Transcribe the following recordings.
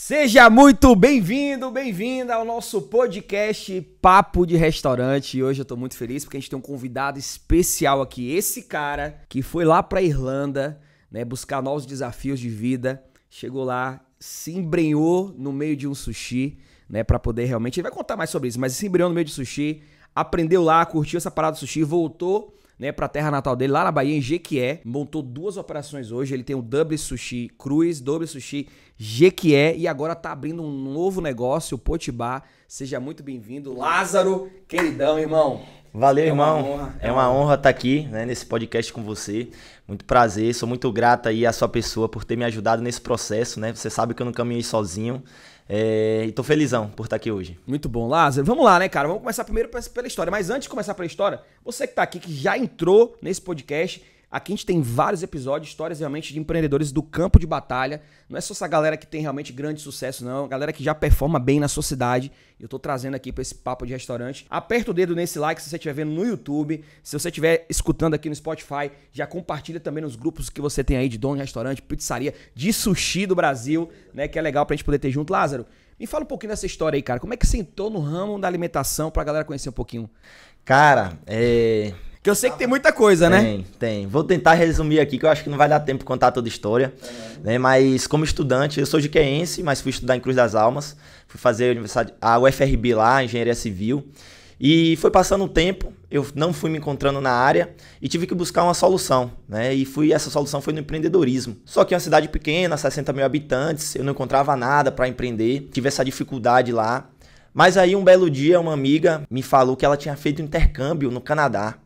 Seja muito bem-vindo, bem-vinda ao nosso podcast Papo de Restaurante. E hoje eu tô muito feliz porque a gente tem um convidado especial aqui, esse cara que foi lá pra Irlanda, né, buscar novos desafios de vida, chegou lá, se embrenhou no meio de um sushi, né, para poder realmente, ele vai contar mais sobre isso, mas se embrenhou no meio de sushi, aprendeu lá, curtiu essa parada do sushi, voltou né, para a terra natal dele lá na Bahia, em Jequié. Montou duas operações hoje. Ele tem o Double Sushi Cruz, Double Sushi Jequié e agora tá abrindo um novo negócio, o Potibá. Seja muito bem-vindo, Lázaro, queridão, irmão. Valeu, é irmão. É é uma honra, é, uma honra estar tá aqui né, nesse podcast com você. Muito prazer, sou muito grato aí à sua pessoa por ter me ajudado nesse processo, né? Você sabe que eu não caminhei sozinho. É, e tô felizão por estar tá aqui hoje. Muito bom, Lázaro. Vamos lá, né, cara? Vamos começar primeiro pela história. Mas antes de começar pela história, você que tá aqui, que já entrou nesse podcast Aqui a gente tem vários episódios, histórias realmente de empreendedores do campo de batalha. Não é só essa galera que tem realmente grande sucesso, não. Galera que já performa bem na sua cidade. Eu tô trazendo aqui para esse papo de restaurante. Aperta o dedo nesse like se você estiver vendo no YouTube. Se você estiver escutando aqui no Spotify, já compartilha também nos grupos que você tem aí de dono de restaurante, pizzaria, de sushi do Brasil, né? Que é legal pra gente poder ter junto. Lázaro, me fala um pouquinho dessa história aí, cara. Como é que você entrou no ramo da alimentação pra galera conhecer um pouquinho? Cara, é, que eu sei que tem muita coisa, né? Tem, tem. Vou tentar resumir aqui, que eu acho que não vai dar tempo de contar toda a história. É. Né? Mas como estudante, eu sou de Queense, mas fui estudar em Cruz das Almas. Fui fazer a UFRB lá, Engenharia Civil. E foi passando um tempo, eu não fui me encontrando na área e tive que buscar uma solução, né? E fui essa solução foi no empreendedorismo. Só que é uma cidade pequena, 60 mil habitantes, eu não encontrava nada para empreender, tive essa dificuldade lá. Mas aí um belo dia uma amiga me falou que ela tinha feito um intercâmbio no Canadá.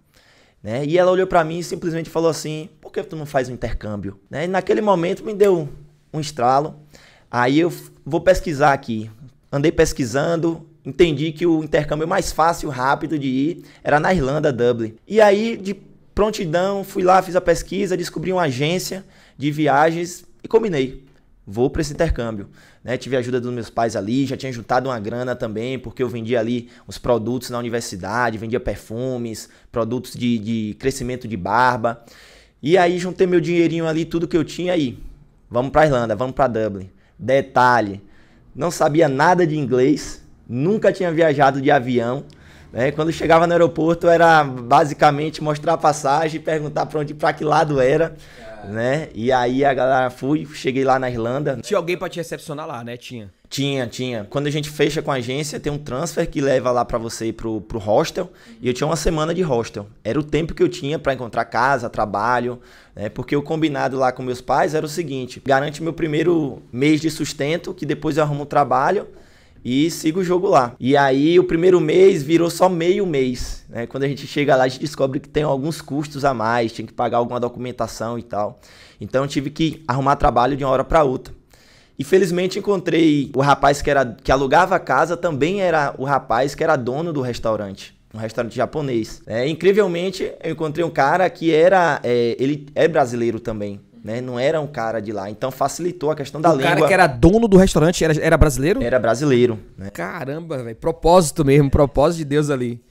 Né? E ela olhou para mim e simplesmente falou assim: "Por que tu não faz um intercâmbio?" Né? E naquele momento me deu um estralo. Aí eu vou pesquisar aqui. Andei pesquisando, entendi que o intercâmbio mais fácil, rápido de ir era na Irlanda, Dublin. E aí de prontidão fui lá, fiz a pesquisa, descobri uma agência de viagens e combinei vou para esse intercâmbio. Né? Tive a ajuda dos meus pais ali, já tinha juntado uma grana também, porque eu vendia ali os produtos na universidade, vendia perfumes, produtos de, de crescimento de barba. E aí juntei meu dinheirinho ali, tudo que eu tinha aí. Vamos para Irlanda, vamos para Dublin. Detalhe, não sabia nada de inglês, nunca tinha viajado de avião. Né? Quando chegava no aeroporto era basicamente mostrar a passagem, perguntar para onde, para que lado era né? E aí a galera fui, cheguei lá na Irlanda. Tinha alguém para te recepcionar lá, né? Tinha. Tinha, tinha. Quando a gente fecha com a agência, tem um transfer que leva lá para você ir pro, pro hostel. E eu tinha uma semana de hostel. Era o tempo que eu tinha para encontrar casa, trabalho, né? Porque o combinado lá com meus pais era o seguinte: garante meu primeiro mês de sustento, que depois eu arrumo um trabalho e sigo o jogo lá. E aí o primeiro mês virou só meio mês, né? Quando a gente chega lá, a gente descobre que tem alguns custos a mais, tinha que pagar alguma documentação e tal. Então tive que arrumar trabalho de uma hora para outra. E felizmente encontrei o rapaz que era que alugava a casa, também era o rapaz que era dono do restaurante. Um restaurante japonês. É, incrivelmente, eu encontrei um cara que era. É, ele é brasileiro também. Né? Não era um cara de lá. Então facilitou a questão da o língua. O cara que era dono do restaurante era, era brasileiro? Era brasileiro. Né? Caramba, velho. Propósito mesmo, propósito de Deus ali.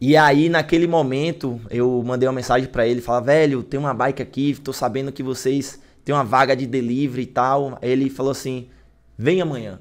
E aí, naquele momento, eu mandei uma mensagem para ele, falar, velho, tem uma bike aqui, tô sabendo que vocês têm uma vaga de delivery e tal. Ele falou assim, vem amanhã.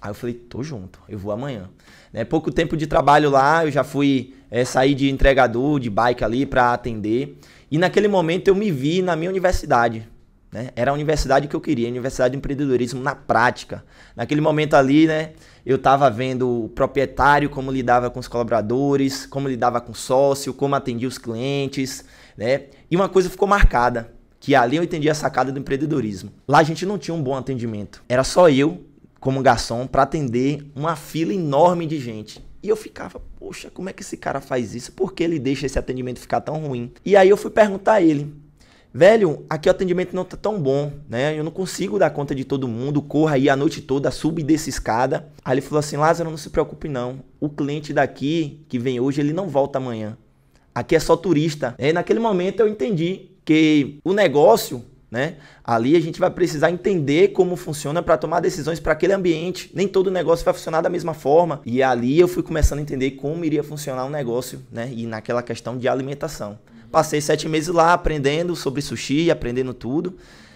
Aí eu falei, tô junto, eu vou amanhã. Né? Pouco tempo de trabalho lá, eu já fui é, sair de entregador de bike ali para atender. E naquele momento eu me vi na minha universidade. Né? Era a universidade que eu queria, a universidade de empreendedorismo na prática. Naquele momento ali, né, eu estava vendo o proprietário, como lidava com os colaboradores, como lidava com o sócio, como atendia os clientes. Né? E uma coisa ficou marcada, que ali eu entendi a sacada do empreendedorismo. Lá a gente não tinha um bom atendimento. Era só eu, como garçom, para atender uma fila enorme de gente. E eu ficava, poxa, como é que esse cara faz isso? Por que ele deixa esse atendimento ficar tão ruim? E aí eu fui perguntar a ele Velho, aqui o atendimento não tá tão bom, né? Eu não consigo dar conta de todo mundo. Corra aí a noite toda, sube dessa escada. Aí ele falou assim: Lázaro, não se preocupe não. O cliente daqui que vem hoje, ele não volta amanhã. Aqui é só turista. E é, naquele momento eu entendi que o negócio, né? Ali a gente vai precisar entender como funciona para tomar decisões para aquele ambiente. Nem todo negócio vai funcionar da mesma forma. E ali eu fui começando a entender como iria funcionar o um negócio, né? E naquela questão de alimentação. Passei sete meses lá aprendendo sobre sushi, aprendendo tudo.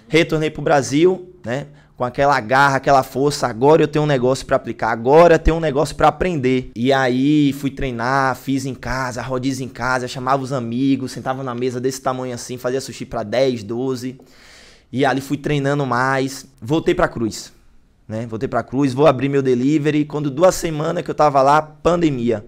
Retornei para o Brasil, né? Com aquela garra, aquela força. Agora eu tenho um negócio para aplicar. Agora eu tenho um negócio para aprender. E aí fui treinar, fiz em casa, rodízio em casa, chamava os amigos, sentava na mesa desse tamanho assim, fazia sushi para 10, 12. E ali fui treinando mais. Voltei para Cruz. Né? Voltei para Cruz, vou abrir meu delivery. Quando duas semanas que eu tava lá, pandemia.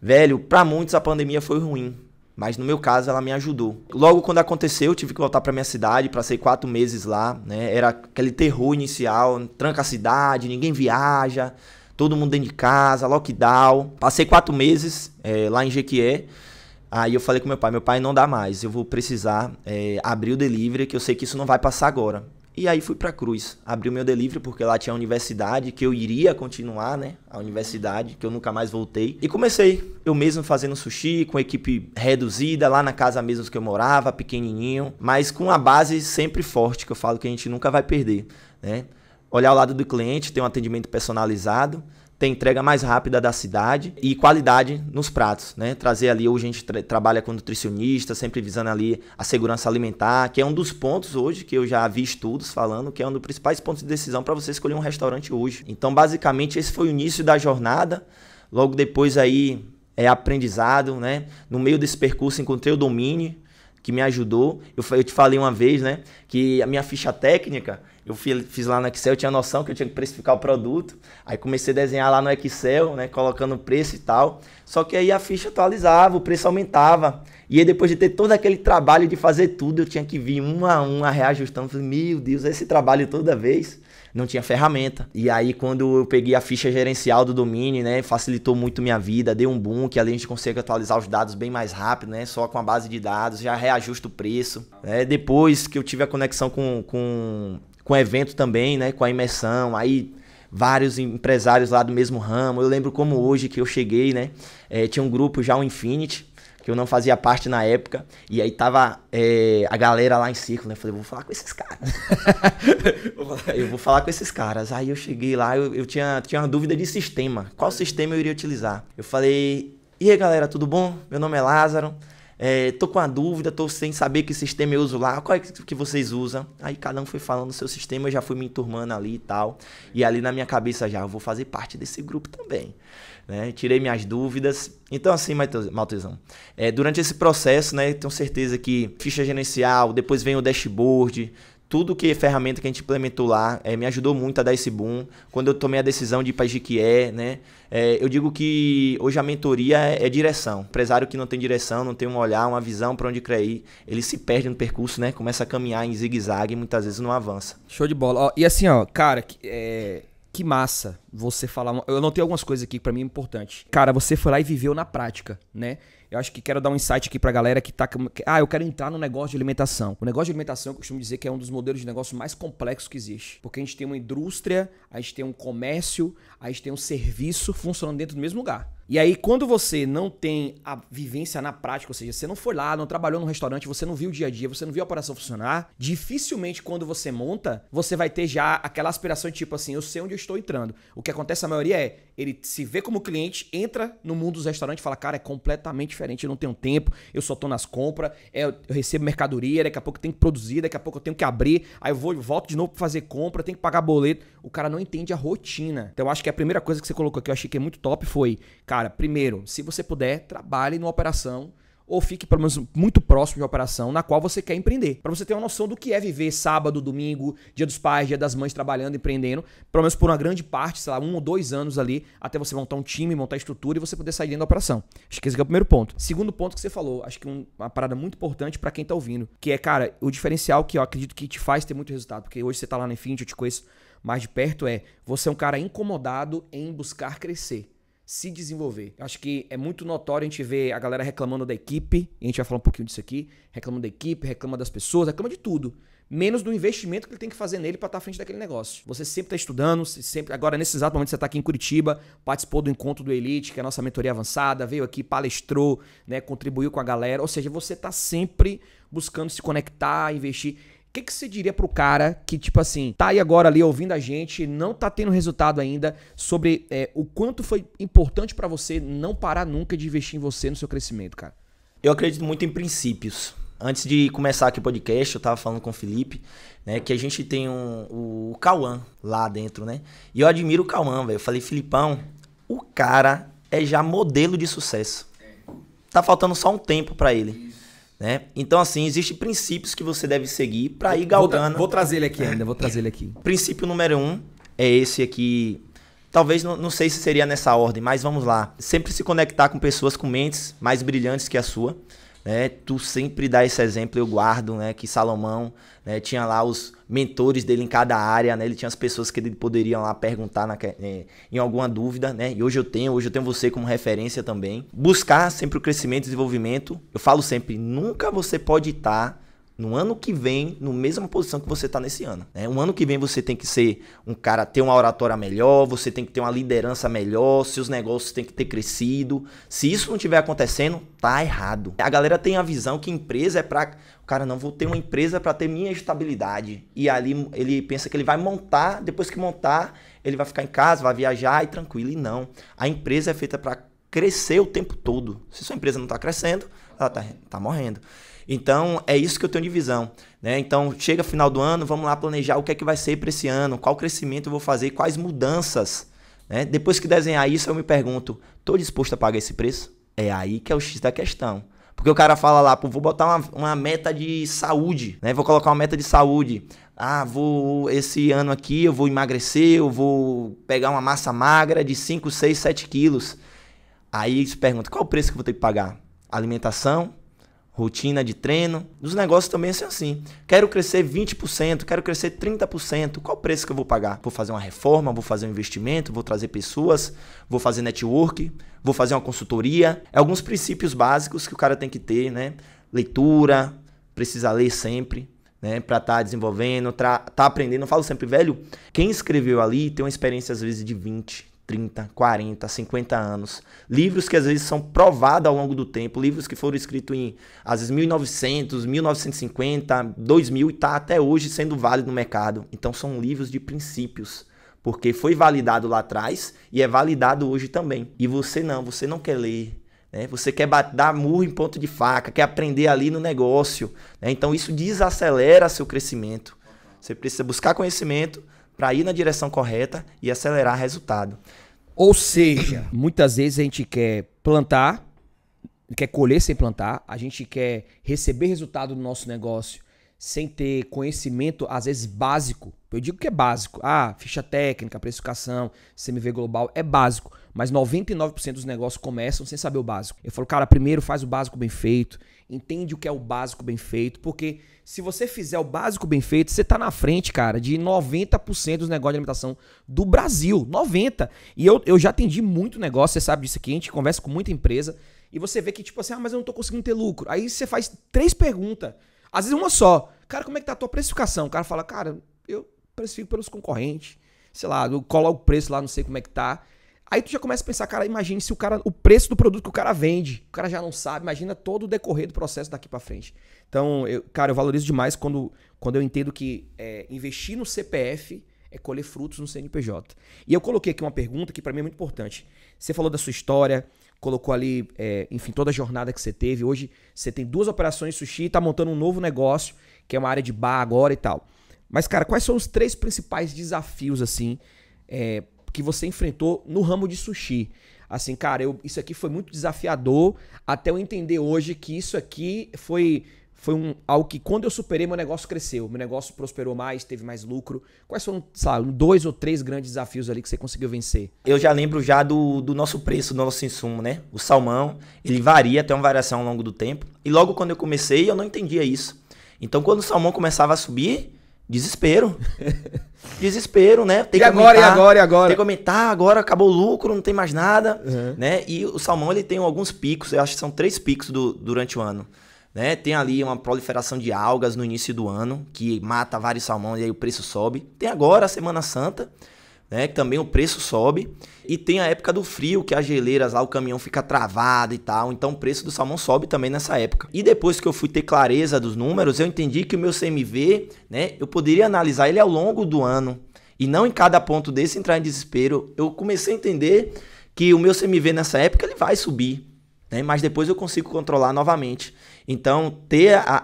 Velho, para muitos a pandemia foi ruim mas no meu caso ela me ajudou. Logo quando aconteceu, eu tive que voltar para minha cidade, passei quatro meses lá, né? Era aquele terror inicial, tranca a cidade, ninguém viaja, todo mundo dentro de casa, lockdown. Passei quatro meses é, lá em Jequié. Aí eu falei com meu pai, meu pai não dá mais, eu vou precisar é, abrir o delivery, que eu sei que isso não vai passar agora. E aí fui para Cruz, abri o meu delivery porque lá tinha a universidade que eu iria continuar, né? A universidade que eu nunca mais voltei. E comecei eu mesmo fazendo sushi com equipe reduzida lá na casa mesmo que eu morava, pequenininho, mas com a base sempre forte que eu falo que a gente nunca vai perder, né? Olhar ao lado do cliente, ter um atendimento personalizado tem entrega mais rápida da cidade e qualidade nos pratos, né? Trazer ali, hoje a gente tra trabalha com nutricionista, sempre visando ali a segurança alimentar, que é um dos pontos hoje que eu já vi estudos falando que é um dos principais pontos de decisão para você escolher um restaurante hoje. Então, basicamente, esse foi o início da jornada. Logo depois aí é aprendizado, né? No meio desse percurso encontrei o domínio que me ajudou. Eu, eu te falei uma vez, né, que a minha ficha técnica eu fiz lá no Excel, eu tinha noção que eu tinha que precificar o produto. Aí comecei a desenhar lá no Excel, né? Colocando o preço e tal. Só que aí a ficha atualizava, o preço aumentava. E aí depois de ter todo aquele trabalho de fazer tudo, eu tinha que vir um a um a reajustando. Falei, meu Deus, esse trabalho toda vez não tinha ferramenta. E aí, quando eu peguei a ficha gerencial do domínio, né, facilitou muito minha vida, deu um boom, que ali a gente consegue atualizar os dados bem mais rápido, né, só com a base de dados, já reajusta o preço. É, depois que eu tive a conexão com, com com evento também, né? Com a imersão, aí vários empresários lá do mesmo ramo. Eu lembro como hoje que eu cheguei, né? É, tinha um grupo já, o Infinity, que eu não fazia parte na época. E aí tava é, a galera lá em círculo, né? Eu falei, vou falar com esses caras. eu vou falar com esses caras. Aí eu cheguei lá, eu, eu, tinha, tinha uma dúvida de sistema. Qual sistema eu iria utilizar? Eu falei, e aí galera, tudo bom? Meu nome é Lázaro é, tô com a dúvida, tô sem saber que sistema eu uso lá, qual é que vocês usam? Aí cada um foi falando o seu sistema, eu já fui me enturmando ali e tal. E ali na minha cabeça já, eu vou fazer parte desse grupo também. Né? Tirei minhas dúvidas. Então, assim, Maltesão, é, durante esse processo, né, tenho certeza que ficha gerencial, depois vem o dashboard, tudo que ferramenta que a gente implementou lá é, me ajudou muito a dar esse boom. Quando eu tomei a decisão de ir para Jiquié, né? É, eu digo que hoje a mentoria é, é, direção. Empresário que não tem direção, não tem um olhar, uma visão para onde crer, ele se perde no percurso, né? Começa a caminhar em zigue-zague e muitas vezes não avança. Show de bola. Ó, e assim, ó, cara, que, eh, que massa você falar. Eu anotei algumas coisas aqui que para mim é importante. Cara, você foi lá e viveu na prática, né? Eu acho que quero dar um insight aqui pra galera que tá. Ah, eu quero entrar no negócio de alimentação. O negócio de alimentação, eu costumo dizer que é um dos modelos de negócio mais complexos que existe. Porque a gente tem uma indústria, a gente tem um comércio, a gente tem um serviço funcionando dentro do mesmo lugar. E aí, quando você não tem a vivência na prática, ou seja, você não foi lá, não trabalhou no restaurante, você não viu o dia a dia, você não viu a operação funcionar, dificilmente quando você monta, você vai ter já aquela aspiração tipo assim, eu sei onde eu estou entrando. O que acontece a maioria é, ele se vê como cliente, entra no mundo dos restaurantes e fala, cara, é completamente diferente, eu não tenho tempo, eu só estou nas compras, é, eu recebo mercadoria, daqui a pouco eu tenho que produzir, daqui a pouco eu tenho que abrir, aí eu vou, volto de novo para fazer compra, tenho que pagar boleto. O cara não entende a rotina. Então eu acho que a primeira coisa que você colocou aqui, eu achei que é muito top, foi, cara, cara, primeiro, se você puder, trabalhe numa operação ou fique pelo menos muito próximo de uma operação na qual você quer empreender. Para você ter uma noção do que é viver sábado, domingo, dia dos pais, dia das mães trabalhando, empreendendo, pelo menos por uma grande parte, sei lá, um ou dois anos ali, até você montar um time, montar estrutura e você poder sair dentro da operação. Acho que esse é o primeiro ponto. Segundo ponto que você falou, acho que uma parada muito importante para quem tá ouvindo, que é, cara, o diferencial que eu acredito que te faz ter muito resultado, porque hoje você tá lá na Infinity, eu te conheço mais de perto, é você é um cara incomodado em buscar crescer se desenvolver. Eu acho que é muito notório a gente ver a galera reclamando da equipe, e a gente vai falar um pouquinho disso aqui, reclamando da equipe, reclama das pessoas, reclama de tudo menos do investimento que ele tem que fazer nele para estar tá à frente daquele negócio. Você sempre está estudando, sempre agora nesse exato momento você está aqui em Curitiba, participou do encontro do Elite, que é a nossa mentoria avançada, veio aqui, palestrou, né, contribuiu com a galera, ou seja, você está sempre buscando se conectar, investir. O que, que você diria pro cara que, tipo assim, tá aí agora ali ouvindo a gente, não tá tendo resultado ainda, sobre é, o quanto foi importante para você não parar nunca de investir em você, no seu crescimento, cara? Eu acredito muito em princípios. Antes de começar aqui o podcast, eu tava falando com o Felipe, né? Que a gente tem um, o Cauã lá dentro, né? E eu admiro o Cauã, velho. Eu falei, Filipão, o cara é já modelo de sucesso. Tá faltando só um tempo para ele. Né? Então, assim, existem princípios que você deve seguir para ir galgando. Vou, vou trazer ele aqui ainda, vou trazer ele aqui. Princípio número um é esse aqui. Talvez, não, não sei se seria nessa ordem, mas vamos lá. Sempre se conectar com pessoas com mentes mais brilhantes que a sua. Né? Tu sempre dá esse exemplo, eu guardo, né? Que Salomão né? tinha lá os mentores dele em cada área, né? Ele tinha as pessoas que ele poderia lá perguntar na, eh, em alguma dúvida, né? E hoje eu tenho, hoje eu tenho você como referência também. Buscar sempre o crescimento e desenvolvimento. Eu falo sempre, nunca você pode estar no ano que vem, no mesma posição que você está nesse ano. Né? Um ano que vem você tem que ser um cara, ter uma oratória melhor, você tem que ter uma liderança melhor, seus negócios têm que ter crescido. Se isso não estiver acontecendo, tá errado. A galera tem a visão que empresa é para cara, não vou ter uma empresa para ter minha estabilidade. E ali ele pensa que ele vai montar, depois que montar, ele vai ficar em casa, vai viajar e tranquilo. E não. A empresa é feita para crescer o tempo todo. Se sua empresa não está crescendo, ela está tá morrendo. Então, é isso que eu tenho de visão. Né? Então, chega final do ano, vamos lá planejar o que é que vai ser para esse ano, qual crescimento eu vou fazer, quais mudanças. Né? Depois que desenhar isso, eu me pergunto: estou disposto a pagar esse preço? É aí que é o X da questão. Porque o cara fala lá, pô, vou botar uma, uma meta de saúde, né? Vou colocar uma meta de saúde. Ah, vou esse ano aqui eu vou emagrecer, eu vou pegar uma massa magra de 5, 6, 7 quilos. Aí se pergunta, qual o preço que eu vou ter que pagar? Alimentação, rotina de treino. Nos negócios também é assim. Quero crescer 20%, quero crescer 30%. Qual preço que eu vou pagar? Vou fazer uma reforma, vou fazer um investimento, vou trazer pessoas, vou fazer network, vou fazer uma consultoria. É Alguns princípios básicos que o cara tem que ter, né? Leitura, precisa ler sempre, né, para estar tá desenvolvendo, tá, tá aprendendo. Eu falo sempre, velho, quem escreveu ali tem uma experiência às vezes de 20. 30, 40, 50 anos. Livros que às vezes são provados ao longo do tempo, livros que foram escritos em às vezes 1900, 1950, 2000 e está até hoje sendo válido no mercado. Então são livros de princípios, porque foi validado lá atrás e é validado hoje também. E você não, você não quer ler né? Você quer dar murro em ponto de faca, quer aprender ali no negócio. Né? Então isso desacelera seu crescimento. Você precisa buscar conhecimento, para ir na direção correta e acelerar resultado. Ou seja, muitas vezes a gente quer plantar, quer colher sem plantar, a gente quer receber resultado do nosso negócio sem ter conhecimento, às vezes básico. Eu digo que é básico. Ah, ficha técnica, precificação, CMV global, é básico. Mas 99% dos negócios começam sem saber o básico. Eu falo, cara, primeiro faz o básico bem feito entende o que é o básico bem feito, porque se você fizer o básico bem feito, você tá na frente, cara, de 90% dos negócios de alimentação do Brasil. 90%. E eu, eu já atendi muito negócio, você sabe disso aqui, a gente conversa com muita empresa, e você vê que, tipo assim, ah, mas eu não tô conseguindo ter lucro. Aí você faz três perguntas, às vezes uma só. Cara, como é que tá a tua precificação? O cara fala, cara, eu precifico pelos concorrentes sei lá, eu coloco o preço lá, não sei como é que tá. Aí tu já começa a pensar, cara, imagine se o cara, o preço do produto que o cara vende, o cara já não sabe, imagina todo o decorrer do processo daqui para frente. Então, eu, cara, eu valorizo demais quando, quando eu entendo que é, investir no CPF é colher frutos no CNPJ. E eu coloquei aqui uma pergunta que para mim é muito importante. Você falou da sua história, colocou ali, é, enfim, toda a jornada que você teve. Hoje você tem duas operações de sushi, tá montando um novo negócio, que é uma área de bar agora e tal. Mas, cara, quais são os três principais desafios, assim, é, que você enfrentou no ramo de sushi. Assim, cara, eu, isso aqui foi muito desafiador até eu entender hoje que isso aqui foi foi um, algo que quando eu superei, meu negócio cresceu, meu negócio prosperou mais, teve mais lucro. Quais foram, sabe, dois ou três grandes desafios ali que você conseguiu vencer? Eu já lembro já do, do nosso preço, do nosso insumo, né? O salmão, ele varia, tem uma variação ao longo do tempo. E logo quando eu comecei, eu não entendia isso. Então, quando o salmão começava a subir, Desespero. Desespero, né? Tem e que agora, aumentar, e agora, e agora? Tem que aumentar, agora acabou o lucro, não tem mais nada, uhum. né? E o salmão, ele tem alguns picos, eu acho que são três picos do, durante o ano. Né? Tem ali uma proliferação de algas no início do ano, que mata vários salmões e aí o preço sobe. Tem agora a Semana Santa, né? Que também o preço sobe. E tem a época do frio, que as geleiras lá, o caminhão fica travado e tal. Então o preço do salmão sobe também nessa época. E depois que eu fui ter clareza dos números, eu entendi que o meu CMV, né, eu poderia analisar ele ao longo do ano. E não em cada ponto desse entrar em desespero. Eu comecei a entender que o meu CMV nessa época ele vai subir. Né? Mas depois eu consigo controlar novamente. Então, ter a,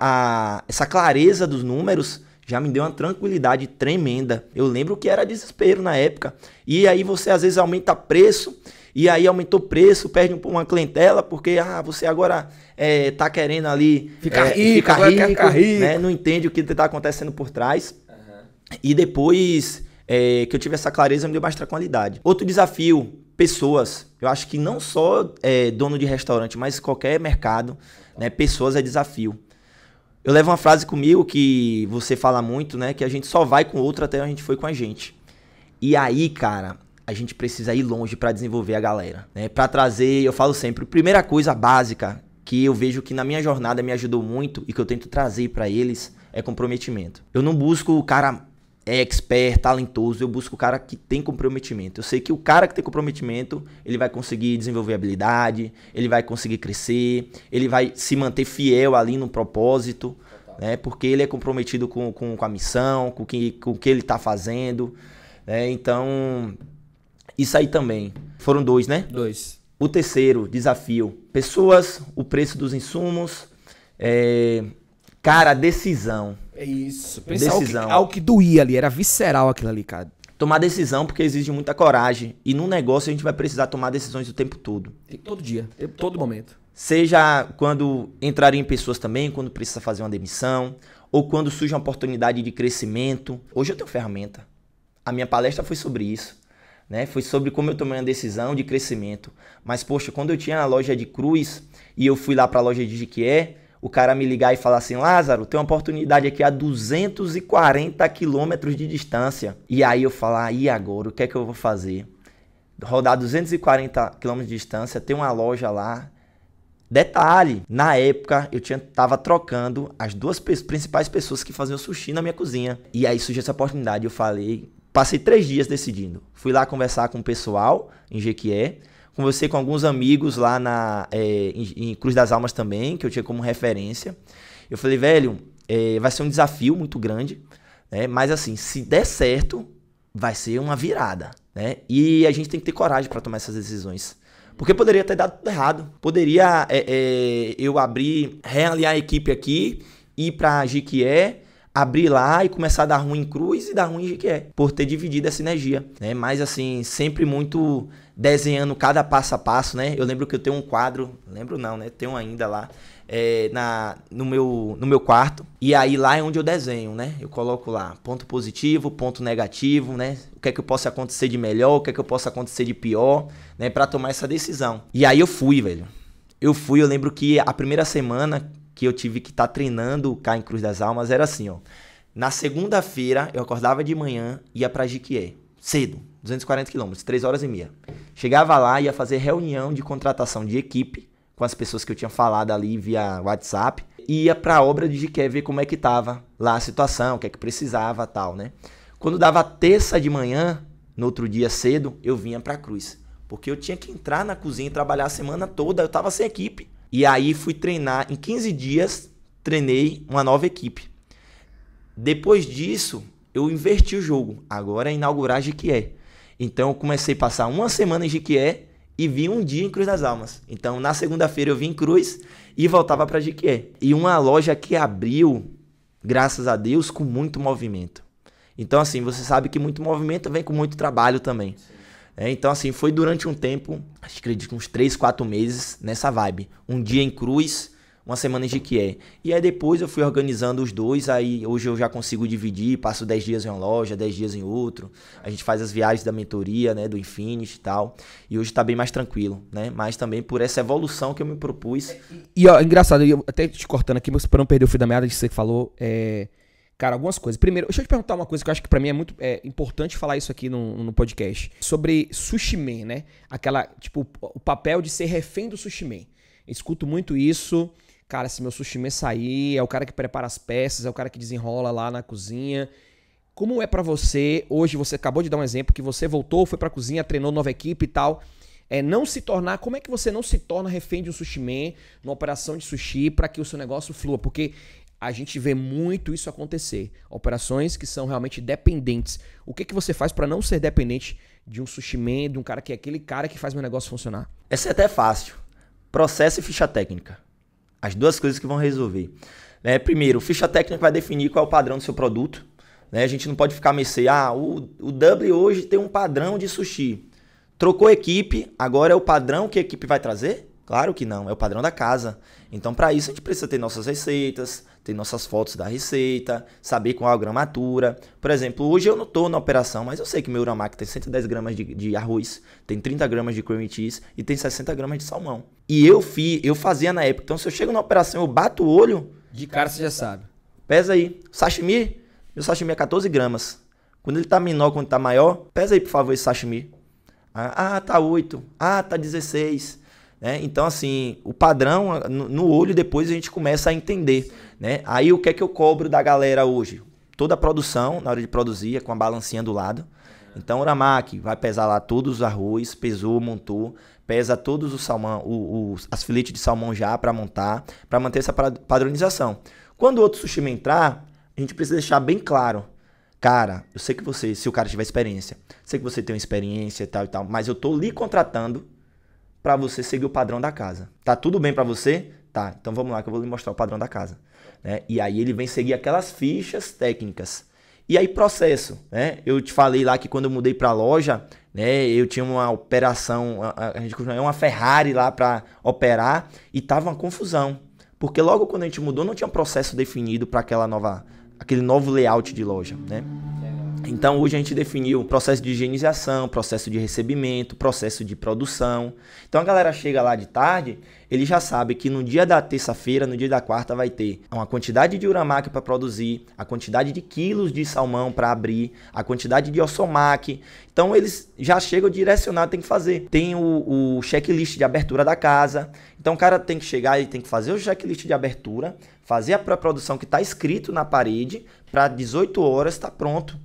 a, essa clareza dos números já me deu uma tranquilidade tremenda. Eu lembro que era desespero na época. E aí você às vezes aumenta preço, e aí aumentou preço, perde uma clientela, porque ah, você agora é, tá querendo ali ficar é, rico, ficar rico, ficar rico. Né? não entende o que tá acontecendo por trás. Uhum. E depois é, que eu tive essa clareza, me deu mais tranquilidade. Outro desafio, pessoas. Eu acho que não só é, dono de restaurante, mas qualquer mercado, né, pessoas é desafio. Eu levo uma frase comigo que você fala muito, né? Que a gente só vai com outro até a gente foi com a gente. E aí, cara, a gente precisa ir longe para desenvolver a galera, né? Para trazer, eu falo sempre, primeira coisa básica que eu vejo que na minha jornada me ajudou muito e que eu tento trazer para eles é comprometimento. Eu não busco o cara é expert, talentoso, eu busco o cara que tem comprometimento. Eu sei que o cara que tem comprometimento, ele vai conseguir desenvolver habilidade, ele vai conseguir crescer, ele vai se manter fiel ali no propósito, né? Porque ele é comprometido com, com, com a missão, com, que, com o que ele está fazendo. Né? Então, isso aí também. Foram dois, né? Dois. O terceiro desafio: pessoas, o preço dos insumos, é, cara, decisão. É isso. Pensar decisão. Ao que, que doía ali, era visceral aquilo ali, cara. Tomar decisão porque exige muita coragem. E no negócio a gente vai precisar tomar decisões o tempo todo. E todo dia, todo momento. Seja quando entrarem pessoas também, quando precisa fazer uma demissão, ou quando surge uma oportunidade de crescimento. Hoje eu tenho ferramenta. A minha palestra foi sobre isso. Né? Foi sobre como eu tomei uma decisão de crescimento. Mas, poxa, quando eu tinha a loja de Cruz e eu fui lá para a loja de Jiquié, o cara me ligar e falar assim: Lázaro, tem uma oportunidade aqui a 240 quilômetros de distância. E aí eu falar: e agora? O que é que eu vou fazer? Rodar 240 quilômetros de distância, tem uma loja lá. Detalhe, na época eu tinha, tava trocando as duas principais pessoas que faziam sushi na minha cozinha. E aí surgiu essa oportunidade. Eu falei, passei três dias decidindo. Fui lá conversar com o pessoal em Jequié Conversei com alguns amigos lá na, é, em, Cruz das Almas também, que eu tinha como referência. Eu falei, velho, é, vai ser um desafio muito grande, né? mas assim, se der certo, vai ser uma virada. Né? E a gente tem que ter coragem para tomar essas decisões. Porque poderia ter dado tudo errado. Poderia é, é eu abrir, realinhar a equipe aqui, ir para GQE, abrir lá e começar a dar ruim em Cruz e dar ruim em GQE, por ter dividido essa energia, né? Mas assim, sempre muito desenhando cada passo a passo, né? Eu lembro que eu tenho um quadro, lembro não, né? Tenho ainda lá é, na, no, meu, no meu quarto. E aí lá é onde eu desenho, né? Eu coloco lá ponto positivo, ponto negativo, né? O que é que eu posso acontecer de melhor, o que é que eu posso acontecer de pior, né? Pra tomar essa decisão. E aí eu fui, velho. Eu fui, eu lembro que a primeira semana que eu tive que estar tá treinando cá em Cruz das Almas era assim, ó. Na segunda-feira, eu acordava de manhã, e ia pra Jiquié, cedo, 240 quilômetros, 3 horas e meia. Chegava lá, ia fazer reunião de contratação de equipe com as pessoas que eu tinha falado ali via WhatsApp. Ia pra obra de Jiqué ver como é que tava lá a situação, o que é que precisava tal, né? Quando dava terça de manhã, no outro dia cedo, eu vinha pra cruz. Porque eu tinha que entrar na cozinha e trabalhar a semana toda, eu tava sem equipe. E aí fui treinar, em 15 dias, treinei uma nova equipe. Depois disso, eu inverti o jogo. Agora é inaugurar a é. Então eu comecei a passar uma semana em Jiquié e vim um dia em Cruz das Almas. Então na segunda-feira eu vim em Cruz e voltava para Jiquié. E uma loja que abriu, graças a Deus, com muito movimento. Então assim, você sabe que muito movimento vem com muito trabalho também. É, então, assim, foi durante um tempo, acho que acredito uns 3, 4 meses nessa vibe. Um dia em cruz, uma semana que é. E aí depois eu fui organizando os dois, aí hoje eu já consigo dividir, passo 10 dias em uma loja, 10 dias em outro. A gente faz as viagens da mentoria, né, do Infinity e tal. E hoje tá bem mais tranquilo, né? Mas também por essa evolução que eu me propus. E ó, engraçado, eu até te cortando aqui, para não perder o fio da meada de você que falou, é... Cara, algumas coisas. Primeiro, deixa eu te perguntar uma coisa que eu acho que para mim é muito é, importante falar isso aqui no, no podcast. Sobre sushi man, né? Aquela, tipo, o papel de ser refém do sushi man. escuto muito isso. Cara, se meu sushi me sair, é o cara que prepara as peças, é o cara que desenrola lá na cozinha. Como é para você, hoje você acabou de dar um exemplo que você voltou, foi pra cozinha, treinou nova equipe e tal. É não se tornar, como é que você não se torna refém de um sushi man, numa operação de sushi para que o seu negócio flua? Porque a gente vê muito isso acontecer. Operações que são realmente dependentes. O que, que você faz para não ser dependente de um sushi man, de um cara que é aquele cara que faz meu negócio funcionar? Essa é até fácil. Processo e ficha técnica. As duas coisas que vão resolver. Né? Primeiro, ficha técnica vai definir qual é o padrão do seu produto. Né? A gente não pode ficar mercê, ah, o, o W hoje tem um padrão de sushi. Trocou equipe, agora é o padrão que a equipe vai trazer? Claro que não, é o padrão da casa. Então, para isso, a gente precisa ter nossas receitas, ter nossas fotos da receita, saber qual a gramatura. Por exemplo, hoje eu não estou na operação, mas eu sei que meu Uramac tem 110 gramas de, de, arroz, tem 30 gramas de cream cheese e tem 60 gramas de salmão. E eu fi, eu fazia na época. Então, se eu chego na operação, eu bato o olho. De cara você já sabe. Pesa aí. Sashimi, meu sashimi é 14 gramas. Quando ele tá menor, quando tá maior, pesa aí, por favor, esse sashimi. Ah, ah tá 8. Ah, tá 16. Né? Então, assim, o padrão no olho depois a gente começa a entender. Né? Aí o que é que eu cobro da galera hoje? Toda a produção, na hora de produzir, é com a balancinha do lado. Então, o ramac vai pesar lá todos os arroz, pesou, montou, pesa todos os salmão, o, o, as filetes de salmão já para montar, para manter essa padronização. Quando o outro sushi entrar, a gente precisa deixar bem claro. Cara, eu sei que você, se o cara tiver experiência, sei que você tem uma experiência e tal e tal, mas eu tô lhe contratando para você seguir o padrão da casa. Tá tudo bem para você? Tá, então vamos lá que eu vou lhe mostrar o padrão da casa. Né? E aí ele vem seguir aquelas fichas técnicas. E aí processo, né? Eu te falei lá que quando eu mudei para loja, né, eu tinha uma operação, a, a gente uma Ferrari lá para operar e tava uma confusão, porque logo quando a gente mudou não tinha um processo definido para aquela nova, aquele novo layout de loja, né? Então hoje a gente definiu o processo de higienização, processo de recebimento, processo de produção. Então a galera chega lá de tarde, ele já sabe que no dia da terça-feira, no dia da quarta vai ter uma quantidade de uramaki para produzir, a quantidade de quilos de salmão para abrir, a quantidade de osomaki. Então eles já chegam direcionados, tem que fazer. Tem o, o checklist de abertura da casa. Então o cara tem que chegar e tem que fazer o checklist de abertura, fazer a pré-produção que está escrito na parede, para 18 horas está pronto.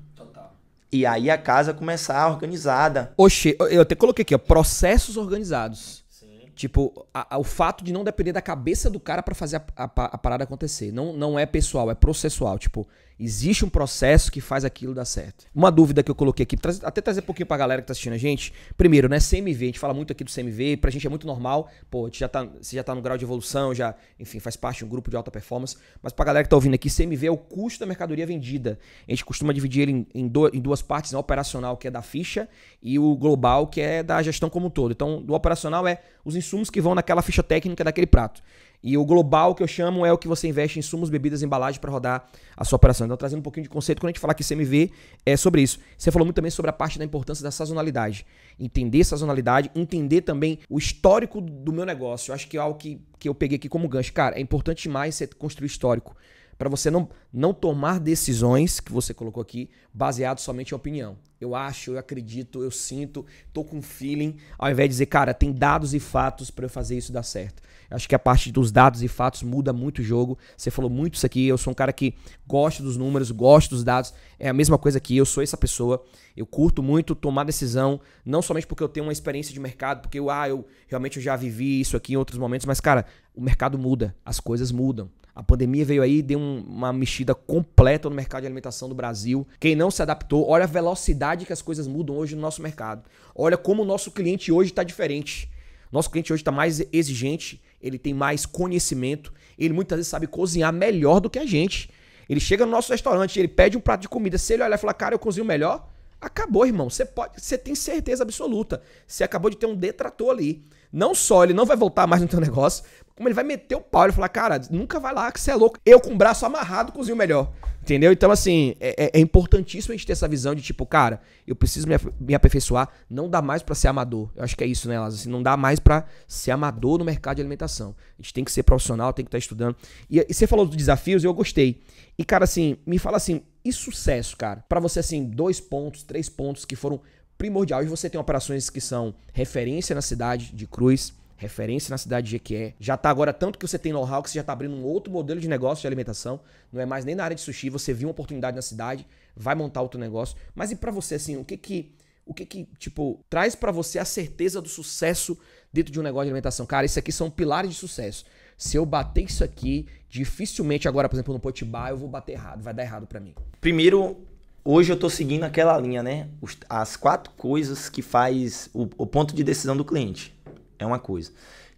E aí a casa começar organizada. Oxe, eu até coloquei aqui, ó, processos organizados. Sim. Tipo, a, a, o fato de não depender da cabeça do cara para fazer a, a, parada acontecer. Não, não é pessoal, é processual. Tipo, Existe um processo que faz aquilo dar certo. Uma dúvida que eu coloquei aqui, até trazer um pouquinho pra galera que tá assistindo a gente. Primeiro, né, CMV, a gente fala muito aqui do CMV, pra gente é muito normal, pô, a já tá, você já tá no grau de evolução, já, enfim, faz parte de um grupo de alta performance, mas pra galera que tá ouvindo aqui, CMV é o custo da mercadoria vendida. A gente costuma dividir ele em, em, do, em duas partes, né, o operacional, que é da ficha, e o global, que é da gestão como um todo. Então, do operacional é os insumos que vão naquela ficha técnica daquele prato. E o global que eu chamo é o que você investe em insumos, bebidas, embalagem para rodar a sua operação. Então, trazendo um pouquinho de conceito, quando a gente falar que CMV é sobre isso. Você falou muito também sobre a parte da importância da sazonalidade. Entender sazonalidade, entender também o histórico do meu negócio. Eu acho que é algo que, que eu peguei aqui como gancho. Cara, é importante demais você construir histórico. Para você não, não tomar decisões que você colocou aqui baseado somente em opinião. Eu acho, eu acredito, eu sinto, tô com feeling, ao invés de dizer, cara, tem dados e fatos para eu fazer isso dar certo. Eu acho que a parte dos dados e fatos muda muito o jogo. Você falou muito isso aqui, eu sou um cara que gosta dos números, gosto dos dados. É a mesma coisa que eu sou essa pessoa. Eu curto muito tomar decisão, não somente porque eu tenho uma experiência de mercado, porque eu, ah, eu realmente eu já vivi isso aqui em outros momentos, mas cara, o mercado muda, as coisas mudam. A pandemia veio aí, deu uma mexida completa no mercado de alimentação do Brasil. Quem não se adaptou, olha a velocidade velocidade que as coisas mudam hoje no nosso mercado. Olha como o nosso cliente hoje está diferente. Nosso cliente hoje está mais exigente, ele tem mais conhecimento, ele muitas vezes sabe cozinhar melhor do que a gente. Ele chega no nosso restaurante, ele pede um prato de comida, se ele olhar e falar, cara, eu cozinho melhor, acabou, irmão. Você pode, você tem certeza absoluta. Você acabou de ter um detrator ali. Não só ele não vai voltar mais no teu negócio, como ele vai meter o pau e falar, cara, nunca vai lá que você é louco. Eu com o braço amarrado cozinho melhor. Entendeu? Então, assim, é, é, é importantíssimo a gente ter essa visão de tipo, cara, eu preciso me, me aperfeiçoar, não dá mais para ser amador. Eu acho que é isso, né, Lázaro? Assim, não dá mais para ser amador no mercado de alimentação. A gente tem que ser profissional, tem que estar tá estudando. E, e você falou dos desafios, eu gostei. E, cara, assim, me fala assim, e sucesso, cara? para você, assim, dois pontos, três pontos que foram primordiais. Você tem operações que são referência na cidade de Cruz referência na cidade de Jequié. Já tá agora tanto que você tem know-how que você já tá abrindo um outro modelo de negócio de alimentação. Não é mais nem na área de sushi, você viu uma oportunidade na cidade, vai montar outro negócio. Mas e para você, assim, o que que o que que, tipo, traz para você a certeza do sucesso dentro de um negócio de alimentação? Cara, isso aqui são pilares de sucesso. Se eu bater isso aqui, dificilmente agora, por exemplo, no Potibá, eu vou bater errado, vai dar errado para mim. Primeiro, hoje eu tô seguindo aquela linha, né? As quatro coisas que faz o, o ponto de decisão do cliente é uma coisa,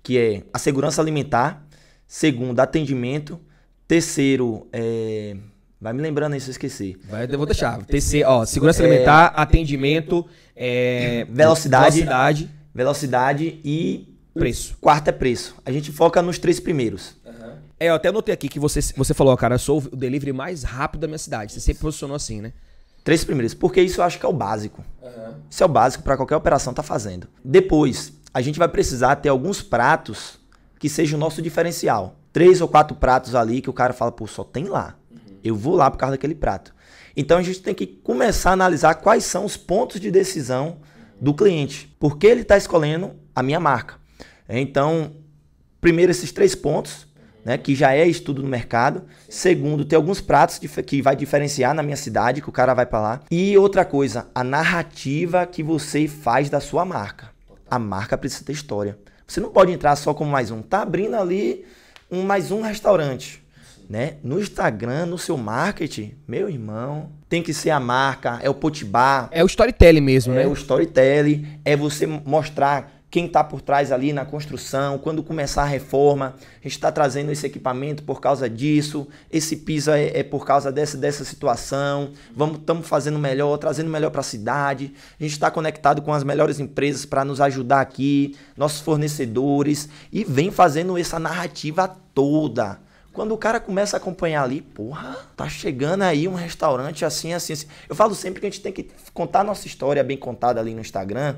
que é a segurança alimentar, segundo, atendimento, terceiro, é... vai me lembrando aí se eu esquecer. Vai, eu vou deixar. Terceiro, ó, segurança é... alimentar, atendimento, é... velocidade, velocidade, velocidade e preço. Quarto é preço. A gente foca nos três primeiros. Uhum. É, eu até notei aqui que você, você falou, cara, eu sou o delivery mais rápido da minha cidade. Você sempre posicionou assim, né? Três primeiros, porque isso eu acho que é o básico. Uhum. Isso é o básico para qualquer operação tá fazendo. Depois, a gente vai precisar ter alguns pratos que seja o nosso diferencial. Três ou quatro pratos ali que o cara fala, pô, só tem lá. Uhum. Eu vou lá por causa daquele prato. Então a gente tem que começar a analisar quais são os pontos de decisão uhum. do cliente. Por que ele está escolhendo a minha marca? Então, primeiro esses três pontos, uhum. né, que já é estudo no mercado. Segundo, ter alguns pratos que vai diferenciar na minha cidade, que o cara vai para lá. E outra coisa, a narrativa que você faz da sua marca. A marca precisa ter história. Você não pode entrar só como mais um. Tá abrindo ali um mais um restaurante, né? No Instagram, no seu marketing, meu irmão, tem que ser a marca, é o potibar. É o storytelling mesmo, é né? É o storytelling, é você mostrar quem está por trás ali na construção, quando começar a reforma, a gente está trazendo esse equipamento por causa disso, esse piso é, é por causa dessa, dessa situação, estamos fazendo melhor, trazendo melhor para a cidade, a gente está conectado com as melhores empresas para nos ajudar aqui, nossos fornecedores, e vem fazendo essa narrativa toda quando o cara começa a acompanhar ali, porra, tá chegando aí um restaurante assim, assim, assim. Eu falo sempre que a gente tem que contar nossa história bem contada ali no Instagram,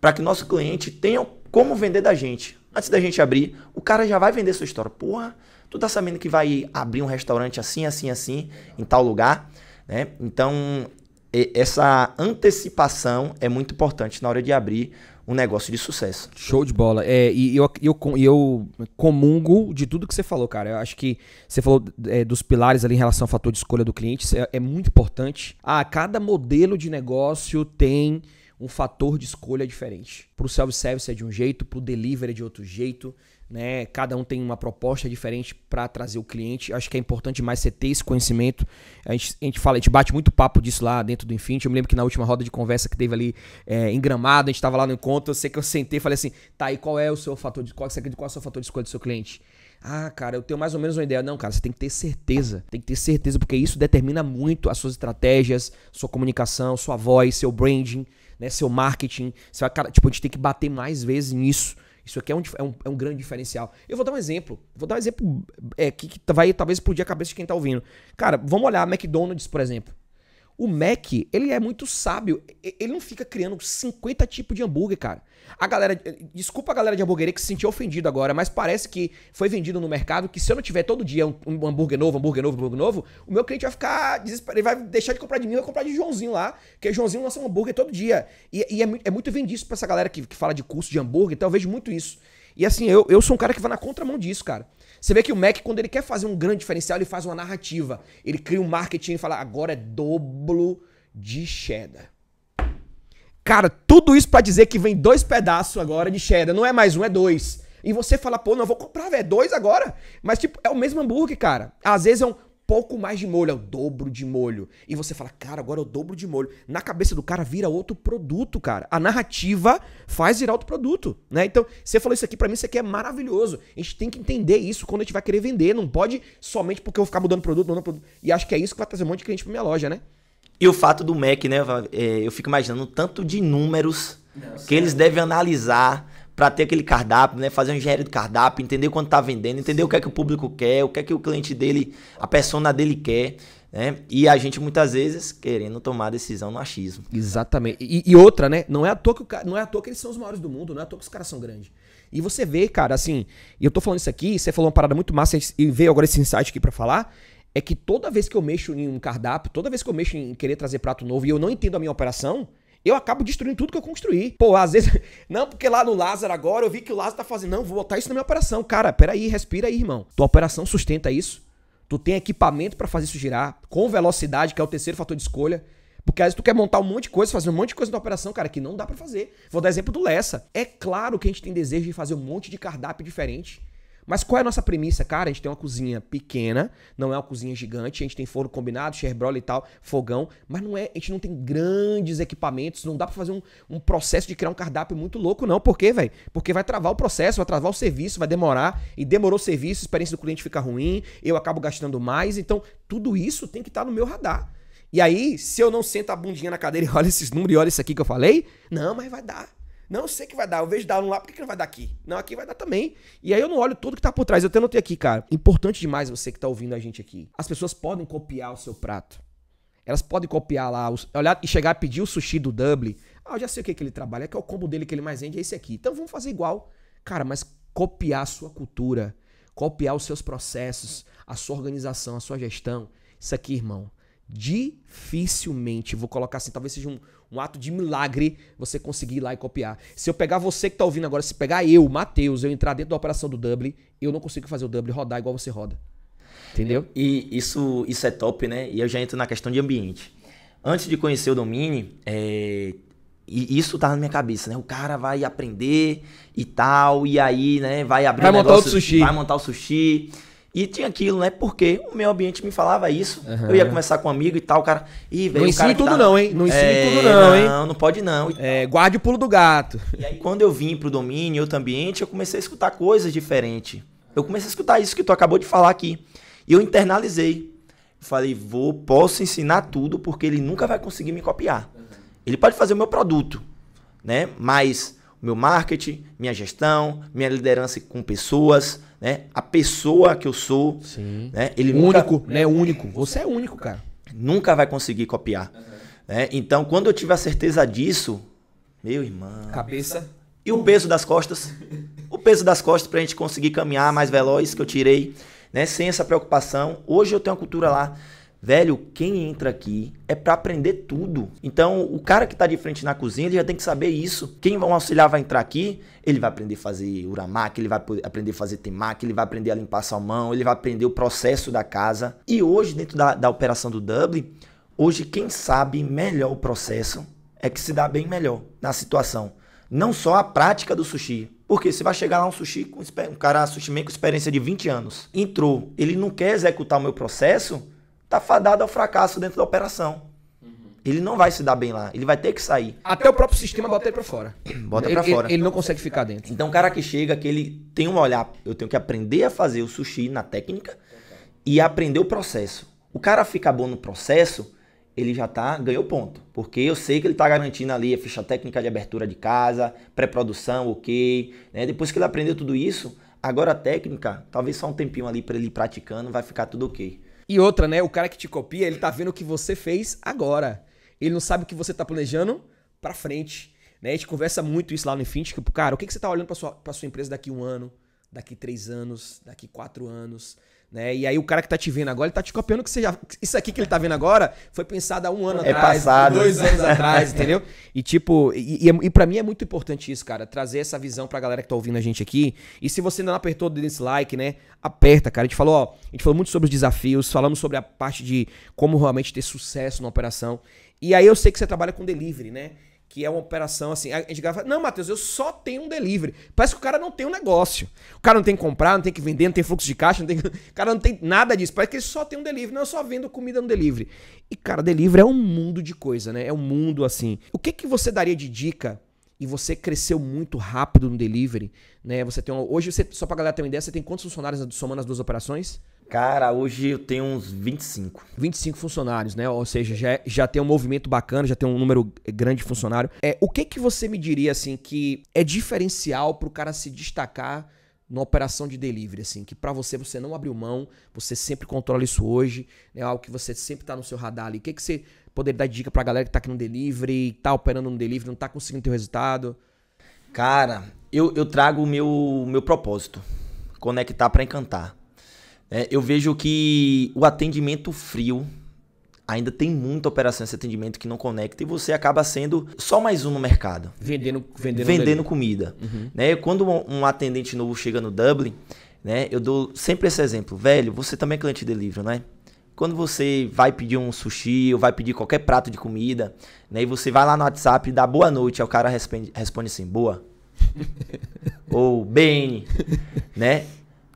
para que nosso cliente tenha como vender da gente. Antes da gente abrir, o cara já vai vender sua história. Porra, tu tá sabendo que vai abrir um restaurante assim, assim, assim, em tal lugar, né? Então, essa antecipação é muito importante na hora de abrir um negócio de sucesso. Show de bola. É, e eu, eu, eu comungo de tudo que você falou, cara. Eu acho que você falou é, dos pilares ali em relação ao fator de escolha do cliente, é, é muito importante. Ah, cada modelo de negócio tem um fator de escolha diferente. Para o self-service é de um jeito, para o delivery é de outro jeito né? Cada um tem uma proposta diferente para trazer o cliente. Acho que é importante mais você ter esse conhecimento. A gente, a gente fala, a gente bate muito papo disso lá dentro do Infinity. Eu me lembro que na última roda de conversa que teve ali é, em Gramado, a gente estava lá no encontro, eu sei que eu sentei e falei assim, tá, e qual é o seu fator de qual, você acredita, qual é o seu fator de escolha do seu cliente? Ah, cara, eu tenho mais ou menos uma ideia. Não, cara, você tem que ter certeza. Tem que ter certeza, porque isso determina muito as suas estratégias, sua comunicação, sua voz, seu branding, né? Seu marketing. Seu, cara, tipo, a gente tem que bater mais vezes nisso isso aqui é um, é um, é um grande diferencial. Eu vou dar um exemplo. Vou dar um exemplo é, que, que vai talvez explodir a cabeça de quem está ouvindo. Cara, vamos olhar McDonald's, por exemplo. O Mac, ele é muito sábio. Ele não fica criando 50 tipos de hambúrguer, cara. A galera. Eh, desculpa a galera de hambúrgueria que se sentiu ofendido agora, mas parece que foi vendido no mercado que se eu não tiver todo dia um, um hambúrguer novo, hambúrguer novo, hambúrguer novo, o meu cliente vai ficar desesperado. Ele vai deixar de comprar de mim, vai comprar de Joãozinho lá, que é Joãozinho lança um hambúrguer todo dia. E, e é, é, muito vendido isso pra essa galera que, que fala de curso de hambúrguer, então eu vejo muito isso. E assim, eu, eu sou um cara que vai na contramão disso, cara. Você vê que o Mac, quando ele quer fazer um grande diferencial, ele faz uma narrativa. Ele cria um marketing e fala, agora é dobro de cheddar. Cara, tudo isso para dizer que vem dois pedaços agora de cheddar. Não é mais um, é dois. E você fala, pô, não, eu vou comprar, velho, é dois agora. Mas, tipo, é o mesmo hambúrguer, cara. Às vezes é um pouco mais de molho, é o dobro de molho. E você fala, cara, agora é o dobro de molho. Na cabeça do cara vira outro produto, cara. A narrativa faz virar outro produto, né? Então, você falou isso aqui para mim, isso aqui é maravilhoso. A gente tem que entender isso quando a gente vai querer vender. Não pode somente porque eu ficar mudando produto, mudando produto. E acho que é isso que vai trazer um monte de cliente pra minha loja, né? E o fato do Mac, né? É, eu fico imaginando tanto de números Nossa. que eles devem analisar para ter aquele cardápio, né? Fazer uma engenharia do cardápio, entender quanto tá vendendo, entender o que é que o público quer, o que é que o cliente dele, a persona dele quer. Né? E a gente muitas vezes querendo tomar decisão no achismo. Exatamente. E, e outra, né? Não é à toa que cara, não é à toa que eles são os maiores do mundo, não é à toa que os caras são grandes. E você vê, cara, assim, e eu tô falando isso aqui, você falou uma parada muito massa e veio agora esse insight aqui para falar, é que toda vez que eu mexo em um cardápio, toda vez que eu mexo em querer trazer prato novo e eu não entendo a minha operação, eu acabo destruindo tudo que eu construí. Pô, às vezes. Não, porque lá no Lázaro agora eu vi que o Lázaro tá fazendo. Não, vou botar isso na minha operação. Cara, peraí, respira aí, irmão. Tua operação sustenta isso. Tu tem equipamento para fazer isso girar, com velocidade, que é o terceiro fator de escolha. Porque às vezes tu quer montar um monte de coisa, fazer um monte de coisa na operação, cara, que não dá para fazer. Vou dar exemplo do Lessa. É claro que a gente tem desejo de fazer um monte de cardápio diferente mas qual é a nossa premissa, cara? A gente tem uma cozinha pequena, não é uma cozinha gigante, a gente tem forno combinado, chevrolet e tal, fogão, mas não é, a gente não tem grandes equipamentos, não dá para fazer um, um, processo de criar um cardápio muito louco não, por quê, velho? Porque vai travar o processo, vai travar o serviço, vai demorar, e demorou o serviço, a experiência do cliente fica ruim, eu acabo gastando mais, então tudo isso tem que estar tá no meu radar. E aí, se eu não sento a bundinha na cadeira e olho esses números e olho isso aqui que eu falei, não, mas vai dar. Não, sei que vai dar. Eu vejo dar um lá, por que, que não vai dar aqui? Não, aqui vai dar também. E aí eu não olho tudo que tá por trás. Eu até notei aqui, cara. Importante demais você que tá ouvindo a gente aqui. As pessoas podem copiar o seu prato. Elas podem copiar lá, olhar e chegar a pedir o sushi do Dublin. Ah, eu já sei o que, que ele trabalha, que é o combo dele que ele mais vende, é esse aqui. Então vamos fazer igual. Cara, mas copiar a sua cultura, copiar os seus processos, a sua organização, a sua gestão. Isso aqui, irmão, dificilmente, vou colocar assim, talvez seja um, um, ato de milagre você conseguir ir lá e copiar. Se eu pegar você que está ouvindo agora, se pegar eu, Matheus, eu entrar dentro da operação do Double, eu não consigo fazer o Double rodar igual você roda. Entendeu? É, e isso, isso é top, né? E eu já entro na questão de ambiente. Antes de conhecer o Domini, é... E isso tá na minha cabeça, né? O cara vai aprender e tal, e aí, né, vai abrir vai um montar o sushi. vai montar o sushi. E tinha aquilo, né? Porque o meu ambiente me falava isso. Uhum. Eu ia conversar com um amigo e tal, cara. E veio Não ensine tudo, tá... não, hein? Não ensine é, tudo, não, não, hein? Não, não pode, não. É, guarde o pulo do gato. E aí, quando eu vim pro domínio, outro ambiente, eu comecei a escutar coisas diferentes. Eu comecei a escutar isso que tu acabou de falar aqui. E eu internalizei. falei, vou, posso ensinar tudo, porque ele nunca vai conseguir me copiar. Uhum. Ele pode fazer o meu produto, né? Mas meu marketing, minha gestão, minha liderança com pessoas né? A pessoa que eu sou. Sim. Né? Ele único, nunca... né? Único. Você é único, cara. Nunca vai conseguir copiar. Uhum. Né? Então, quando eu tive a certeza disso, meu irmão. Cabeça. E o peso das costas? o peso das costas para a gente conseguir caminhar mais veloz que eu tirei, né? Sem essa preocupação. Hoje eu tenho a cultura lá Velho, quem entra aqui é para aprender tudo. Então, o cara que tá de frente na cozinha, ele já tem que saber isso. Quem um auxiliar vai entrar aqui, ele vai aprender a fazer uramaki, ele vai aprender a fazer temaki, ele vai aprender a limpar salmão, ele vai aprender o processo da casa. E hoje, dentro da, da operação do Dublin, hoje quem sabe melhor o processo é que se dá bem melhor na situação. Não só a prática do sushi, porque você vai chegar lá um sushi com um cara sushi com experiência de 20 anos. Entrou, ele não quer executar o meu processo, tá fadado ao fracasso dentro da operação. Uhum. Ele não vai se dar bem lá, ele vai ter que sair. Até o próprio sistema bota ele para fora. Bota para fora. Ele, ele não consegue ficar dentro. Então o cara que chega, que ele tem um olhar, eu tenho que aprender a fazer o sushi na técnica e aprender o processo. O cara fica bom no processo, ele já tá, ganhou ponto. Porque eu sei que ele tá garantindo ali a ficha técnica de abertura de casa, pré-produção, ok. Né? Depois que ele aprendeu tudo isso, agora a técnica, talvez só um tempinho ali para ele ir praticando, vai ficar tudo ok. E outra, né? O cara que te copia, ele tá vendo o que você fez agora. Ele não sabe o que você tá planejando pra frente. Né? A gente conversa muito isso lá no Infinity, tipo, cara, o que, que você tá olhando pra sua, pra sua empresa daqui um ano, daqui três anos, daqui quatro anos? Né? E aí o cara que tá te vendo agora, ele tá te copiando que você já... Isso aqui que ele tá vendo agora foi pensado há um ano é atrás, passado. dois anos atrás, entendeu? E tipo, e, e, é e para mim é muito importante isso, cara, trazer essa visão pra galera que tá ouvindo a gente aqui. E se você ainda não apertou o dislike, né? Aperta, cara. A gente falou, ó, a gente falou muito sobre os desafios, falamos sobre a parte de como realmente ter sucesso na operação. E aí eu sei que você trabalha com delivery, né? que é uma operação assim. A gente fala, não, Matheus, eu só tenho um delivery. Parece que o cara não tem um negócio. O cara não tem que comprar, não tem que vender, não tem fluxo de caixa, não tem, o cara não tem nada disso. Parece que ele só tem um delivery. Não, eu só vendo comida no delivery. E, cara, delivery é um mundo de coisa, né? É um mundo assim. O que, que você daria de dica? E você cresceu muito rápido no delivery, né? Você tem hoje você só para galera ter uma ideia, você tem quantos funcionários somando as duas operações? Cara, hoje eu tenho uns 25. 25 funcionários, né? Ou seja, já, é, já tem um movimento bacana, já tem um número grande de funcionário. É, o que que você me diria, assim, que é diferencial pro cara se destacar na operação de delivery, assim, que para você você não abriu mão, você sempre controla isso hoje, é né? algo que você sempre tá no seu radar ali. O que que você poderia dar dica pra galera que tá aqui no delivery, tá operando no delivery, não tá conseguindo ter resultado? Cara, eu, eu trago o meu, meu propósito, conectar para encantar. É, eu vejo que o atendimento frio ainda tem muita operação esse atendimento que não conecta e você acaba sendo só mais um no mercado. Vendendo, vendendo, vendendo comida. Uhum. Né? Quando um, atendente novo chega no Dublin, né? eu dou sempre esse exemplo. Velho, você também é cliente de livro, né? Quando você vai pedir um sushi ou vai pedir qualquer prato de comida, né? E você vai lá no WhatsApp e dá boa noite, aí o cara responde, responde assim, boa. ou bem, né?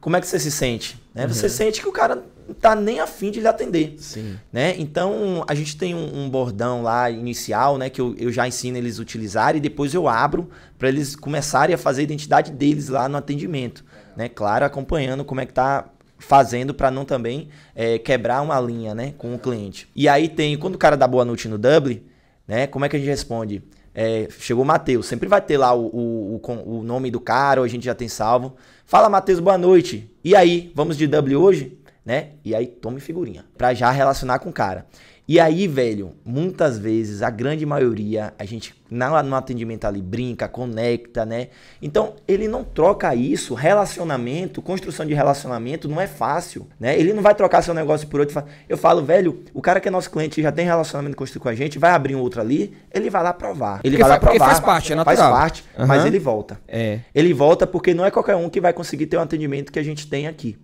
Como é que você se sente? Né? Uhum. Você sente que o cara não tá nem afim de lhe atender. Sim. Né? Então, a gente tem um, um bordão lá inicial, né? Que eu, eu já ensino eles a utilizar e depois eu abro para eles começarem a fazer a identidade deles lá no atendimento. Uhum. Né? Claro, acompanhando como é que tá fazendo para não também é, quebrar uma linha né, com o cliente. E aí tem, quando o cara dá boa noite no double né, como é que a gente responde? É, chegou o Matheus, sempre vai ter lá o, o, o, o nome do cara, a gente já tem salvo. Fala, Matheus, boa noite. E aí, vamos de W hoje? Né? E aí, tome figurinha, pra já relacionar com o cara. E aí, velho, muitas vezes, a grande maioria, a gente no atendimento ali brinca, conecta, né? Então, ele não troca isso. Relacionamento, construção de relacionamento não é fácil, né? Ele não vai trocar seu negócio por outro. Eu falo, velho, o cara que é nosso cliente já tem relacionamento construído com a gente, vai abrir um outro ali, ele vai lá provar. Ele porque vai lá provar. faz parte, é natural. Faz parte, uhum. mas ele volta. É. Ele volta porque não é qualquer um que vai conseguir ter o um atendimento que a gente tem aqui,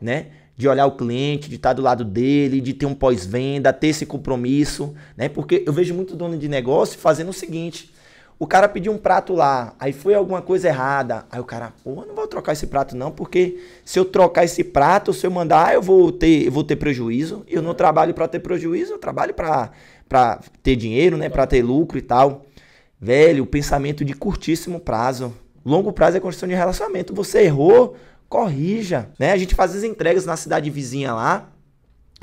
né? de olhar o cliente, de estar tá do lado dele, de ter um pós-venda, ter esse compromisso, né? Porque eu vejo muito dono de negócio fazendo o seguinte: o cara pediu um prato lá, aí foi alguma coisa errada. Aí o cara, pô, não vou trocar esse prato não, porque se eu trocar esse prato, se eu mandar, eu vou ter, eu vou ter prejuízo. Eu não é. trabalho para ter prejuízo, eu trabalho para para ter dinheiro, né, para ter lucro e tal. Velho, o pensamento de curtíssimo prazo. Longo prazo é construção de relacionamento. Você errou, corrija, né? A gente faz as entregas na cidade vizinha lá.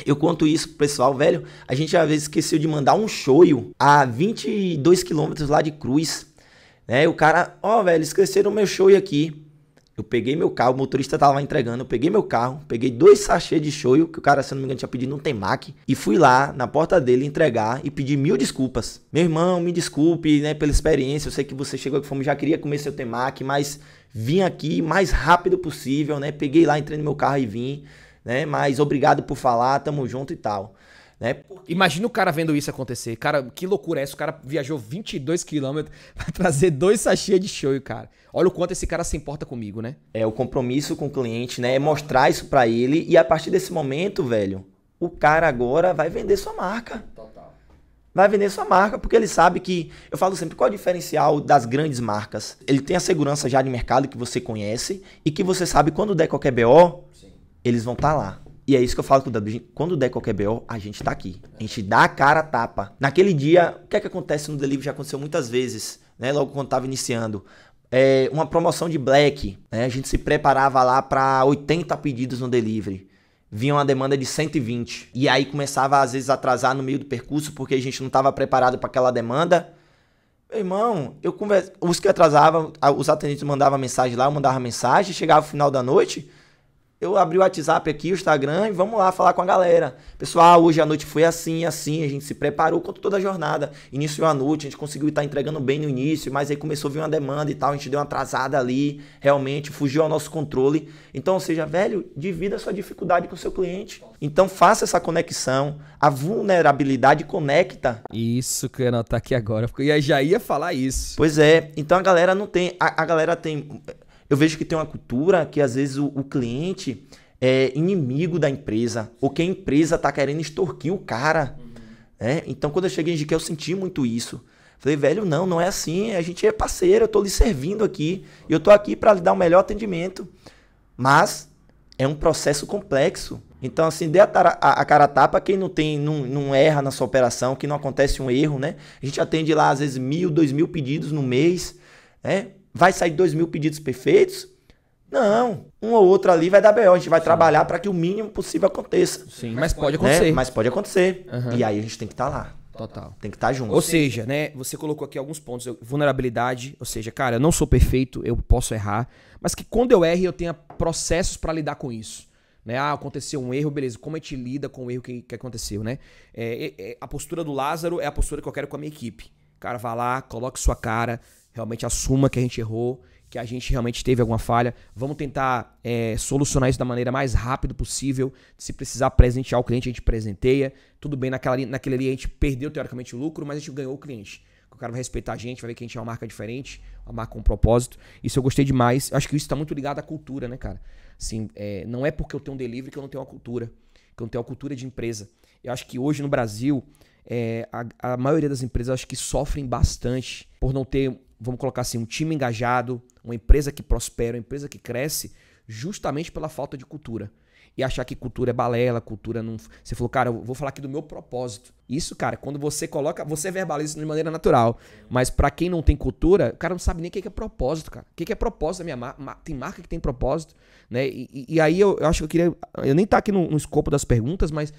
Eu conto isso pro pessoal, velho. A gente às vezes esqueceu de mandar um shoyu a 22 quilômetros lá de Cruz, né? E o cara, ó, oh, velho, esqueceram meu shoyu aqui. Eu peguei meu carro, o motorista tava entregando, eu peguei meu carro, peguei dois sachês de shoyu, que o cara, se não me engano, tinha pedido um temac e fui lá, na porta dele, entregar e pedir mil desculpas. Meu irmão, me desculpe, né, pela experiência, eu sei que você chegou com fome, já queria comer seu temac, mas Vim aqui mais rápido possível, né? Peguei lá, entrei no meu carro e vim, né? Mas obrigado por falar, tamo junto e tal. Né? Porque... Imagina o cara vendo isso acontecer. Cara, que loucura é essa? O cara viajou 22 quilômetros para trazer dois sachês de show, cara. Olha o quanto esse cara se importa comigo, né? É, o compromisso com o cliente, né? É mostrar isso para ele e a partir desse momento, velho, o cara agora vai vender sua marca. Total vai vender sua marca, porque ele sabe que, eu falo sempre, qual é o diferencial das grandes marcas? Ele tem a segurança já de mercado que você conhece e que você sabe quando der qualquer BO, Sim. eles vão estar tá lá. E é isso que eu falo com o W. Quando der qualquer BO, a gente está aqui. A gente dá a cara a tapa. Naquele dia, o que é que acontece no delivery? Já aconteceu muitas vezes, né? Logo quando tava iniciando. É uma promoção de black, né? A gente se preparava lá para 80 pedidos no delivery vinha uma demanda de 120. E aí começava às vezes a atrasar no meio do percurso porque a gente não estava preparado para aquela demanda. Meu irmão, eu conversa... os que atrasavam, os atendentes mandavam mensagem lá, eu mandava mensagem, chegava no final da noite, eu abri o WhatsApp aqui, o Instagram, e vamos lá falar com a galera. Pessoal, hoje a noite foi assim, assim, a gente se preparou quanto toda a jornada. Iniciou a noite, a gente conseguiu estar entregando bem no início, mas aí começou a vir uma demanda e tal, a gente deu uma atrasada ali, realmente, fugiu ao nosso controle. Então, ou seja, velho, divida a sua dificuldade com o seu cliente. Então, faça essa conexão, a vulnerabilidade conecta. Isso que eu ia notar aqui agora, porque eu já ia falar isso. Pois é, então a galera não tem, a, a galera tem eu vejo que tem uma cultura que às vezes o, o cliente é inimigo da empresa, ou que a empresa está querendo extorquir o cara. Uhum. Né? Então, quando eu cheguei em Jiquel, eu senti muito isso. Falei, velho, não, não é assim. A gente é parceiro, eu estou lhe servindo aqui. e Eu estou aqui para lhe dar o um melhor atendimento. Mas é um processo complexo. Então, assim, dê a, a, a cara a tapa quem não tem, não, não erra na sua operação, que não acontece um erro, né? A gente atende lá, às vezes, mil, dois mil pedidos no mês, né? Vai sair dois mil pedidos perfeitos? Não. Um ou outro ali vai dar B.O. A gente vai Sim. trabalhar para que o mínimo possível aconteça. Sim, mas, mas pode acontecer. Né? Mas pode acontecer. Uhum. E aí a gente tem que estar tá lá. Total. Tem que estar tá junto. Ou seja, né, você colocou aqui alguns pontos. Vulnerabilidade, ou seja, cara, eu não sou perfeito, eu posso errar, mas que quando eu erro eu tenha processos para lidar com isso. Né? Ah, aconteceu um erro, beleza. Como a gente lida com o erro que, que aconteceu, né? É, é, é a postura do Lázaro é a postura que eu quero com a minha equipe. Cara, vá lá, coloque sua cara, realmente assuma que a gente errou, que a gente realmente teve alguma falha. Vamos tentar é, solucionar isso da maneira mais rápida possível. Se precisar presentear o cliente, a gente presenteia. Tudo bem, naquela, naquele ali a gente perdeu teoricamente o lucro, mas a gente ganhou o cliente. O cara vai respeitar a gente, vai ver que a gente é uma marca diferente, uma marca com um propósito. Isso eu gostei demais. Acho que isso está muito ligado à cultura, né, cara? Assim, é, não é porque eu tenho um delivery que eu não tenho uma cultura, que eu não tenho uma cultura de empresa. Eu acho que hoje no Brasil, é, a, a maioria das empresas acho que sofrem bastante por não ter vamos colocar assim, um time engajado, uma empresa que prospera, uma empresa que cresce, justamente pela falta de cultura. E achar que cultura é balela, cultura não. Você falou, cara, eu vou falar aqui do meu propósito. Isso, cara, quando você coloca, você verbaliza isso de maneira natural. Mas para quem não tem cultura, o cara não sabe nem o que é propósito, cara. O que é propósito da minha marca? Tem marca que tem propósito, né? E, e aí eu, eu, acho que eu queria. Eu nem tá aqui no, no escopo das perguntas, mas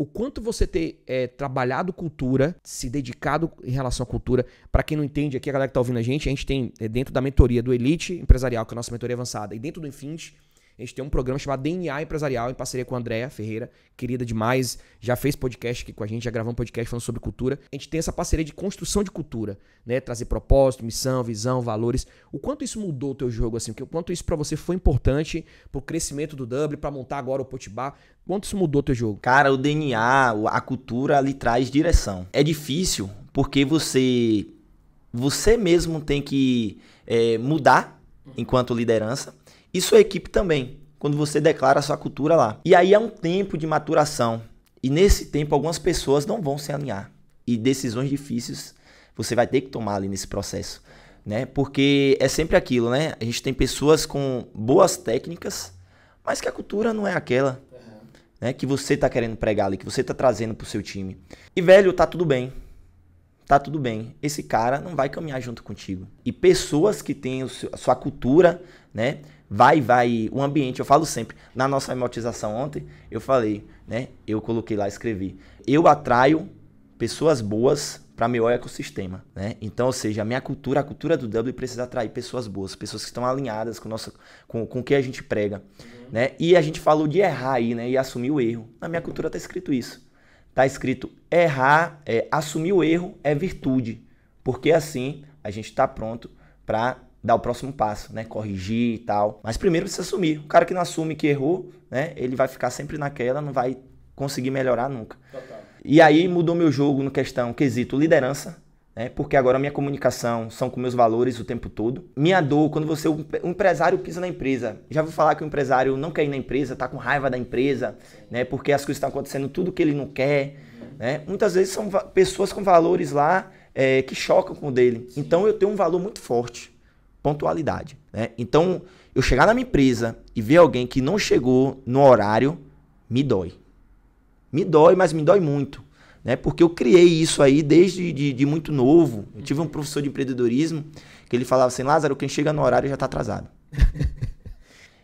o quanto você ter é, trabalhado cultura, se dedicado em relação à cultura. Para quem não entende aqui, a galera que está ouvindo a gente, a gente tem é, dentro da mentoria do Elite Empresarial, que é a nossa mentoria avançada, e dentro do Infinity, a gente tem um programa chamado DNA Empresarial, em parceria com a Andréa Ferreira, querida demais, já fez podcast aqui com a gente, já gravou um podcast falando sobre cultura. A gente tem essa parceria de construção de cultura, né? Trazer propósito, missão, visão, valores. O quanto isso mudou o teu jogo, assim? O quanto isso para você foi importante pro crescimento do W, para montar agora o Potibá? Quanto isso mudou o teu jogo? Cara, o DNA, a cultura ali traz direção. É difícil porque você você mesmo tem que é, mudar enquanto liderança. E sua é equipe também, quando você declara a sua cultura lá. E aí é um tempo de maturação. E nesse tempo, algumas pessoas não vão se alinhar. E decisões difíceis você vai ter que tomar ali nesse processo. Né? Porque é sempre aquilo, né? A gente tem pessoas com boas técnicas, mas que a cultura não é aquela. Né, que você está querendo pregar ali, que você está trazendo para o seu time. E velho, tá tudo bem. Tá tudo bem. Esse cara não vai caminhar junto contigo. E pessoas que têm seu, a sua cultura, né, vai, vai, o ambiente, eu falo sempre, na nossa emotização ontem, eu falei, né? Eu coloquei lá, escrevi. Eu atraio pessoas boas para meu ecossistema, né? Então, ou seja, a minha cultura, a cultura do W precisa atrair pessoas boas, pessoas que estão alinhadas com nossa, com, com o que a gente prega, uhum. né? E a gente falou de errar aí, né? E assumir o erro. Na minha cultura tá escrito isso. Tá escrito errar, é, assumir o erro é virtude, porque assim a gente está pronto para dar o próximo passo, né? Corrigir e tal. Mas primeiro precisa assumir. O cara que não assume que errou, né? Ele vai ficar sempre naquela, não vai conseguir melhorar nunca. Total. E aí mudou meu jogo no questão quesito liderança. Né? Porque agora minha comunicação são com meus valores o tempo todo. Minha dor, quando você, o empresário pisa na empresa. Já vou falar que o empresário não quer ir na empresa, tá com raiva da empresa, né? Porque as coisas estão acontecendo tudo que ele não quer. Né? Muitas vezes são pessoas com valores lá é, que chocam com o dele. Então eu tenho um valor muito forte pontualidade. Né? Então, eu chegar na minha empresa e ver alguém que não chegou no horário, me dói. Me dói, mas me dói muito. Né? Porque eu criei isso aí desde de, de muito novo. Eu tive um professor de empreendedorismo que ele falava assim: Lázaro, quem chega no horário já está atrasado.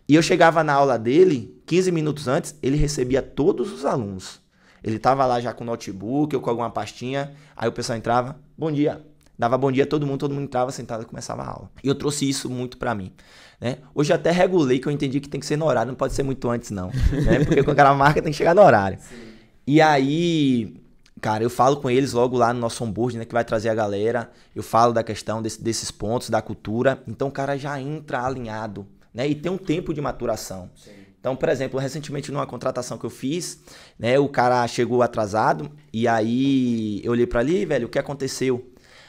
e eu chegava na aula dele, 15 minutos antes, ele recebia todos os alunos. Ele estava lá já com notebook ou com alguma pastinha. Aí o pessoal entrava: Bom dia, Dava bom dia a todo mundo, todo mundo entrava sentado e começava a aula. E eu trouxe isso muito para mim. Né? Hoje até regulei que eu entendi que tem que ser no horário, não pode ser muito antes, não. né? Porque com aquela marca tem que chegar no horário. Sim. E aí, cara, eu falo com eles logo lá no nosso onboard, né? Que vai trazer a galera. Eu falo da questão desse, desses pontos, da cultura. Então o cara já entra alinhado, né? E tem um tempo de maturação. Sim. Então, por exemplo, recentemente numa contratação que eu fiz, né, o cara chegou atrasado e aí eu olhei para ali, velho, o que aconteceu?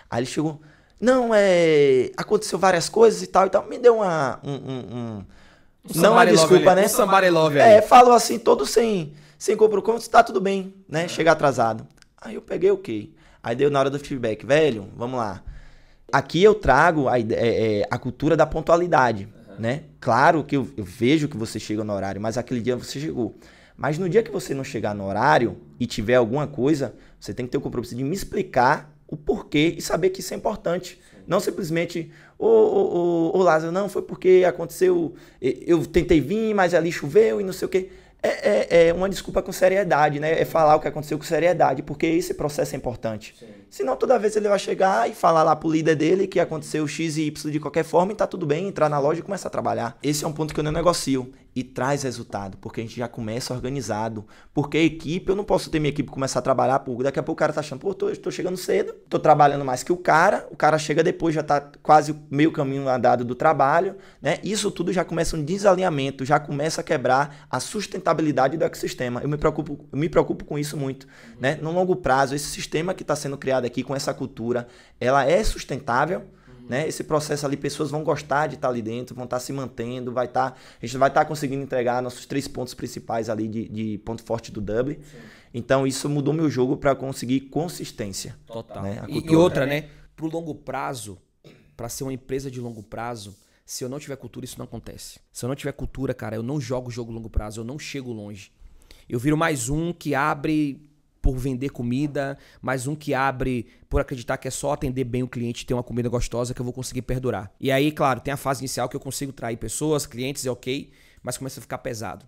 Aí ele chegou, não, é. Aconteceu várias coisas e tal e tal. Me deu uma. Um, um, um... não é desculpa, ali. né? Um somebody love É, falou assim, todo sem, sem compromisso, tá tudo bem, né? É. Chega atrasado. Aí eu peguei o okay. Aí deu na hora do feedback, velho, vamos lá. Aqui eu trago a, é, é, a cultura da pontualidade, uhum. né? Claro que eu, eu vejo que você chega no horário, mas aquele dia você chegou. Mas no dia que você não chegar no horário e tiver alguma coisa, você tem que ter o compromisso de me explicar o porquê e saber que isso é importante. Não simplesmente, ô, ô, ô, Lázaro, não, foi porque aconteceu, eu tentei vir, mas ali choveu e não sei o quê. É, é, é, uma desculpa com seriedade, né? É falar o que aconteceu com seriedade, porque esse processo é importante. Sim. Senão toda vez ele vai chegar e falar lá pro líder dele que aconteceu X e Y de qualquer forma e tá tudo bem, entrar na loja e começar a trabalhar. Esse é um ponto que eu não negocio e traz resultado, porque a gente já começa organizado. Porque a equipe, eu não posso ter minha equipe começar a trabalhar, porque daqui a pouco o cara tá achando, pô, tô, tô chegando cedo, tô trabalhando mais que o cara, o cara chega depois, já tá quase meio caminho andado do trabalho, né? Isso tudo já começa um desalinhamento, já começa a quebrar a sustentabilidade do ecossistema. Eu me preocupo, eu me preocupo com isso muito, né? No longo prazo, esse sistema que está sendo criado criada aqui com essa cultura, ela é sustentável, uhum. né? Esse processo ali, pessoas vão gostar de estar tá ali dentro, vão estar tá se mantendo, vai estar, tá, a gente vai estar conseguindo entregar nossos três pontos principais ali de, de ponto forte do Dublin. Então isso mudou meu jogo para conseguir consistência. Total. Né? E, e, outra, né? Pro longo prazo, para ser uma empresa de longo prazo, se eu não tiver cultura, isso não acontece. Se eu não tiver cultura, cara, eu não jogo jogo longo prazo, eu não chego longe. Eu viro mais um que abre por vender comida, mas um que abre por acreditar que é só atender bem o cliente ter uma comida gostosa que eu vou conseguir perdurar. E aí, claro, tem a fase inicial que eu consigo trair pessoas, clientes, é ok, mas começa a ficar pesado.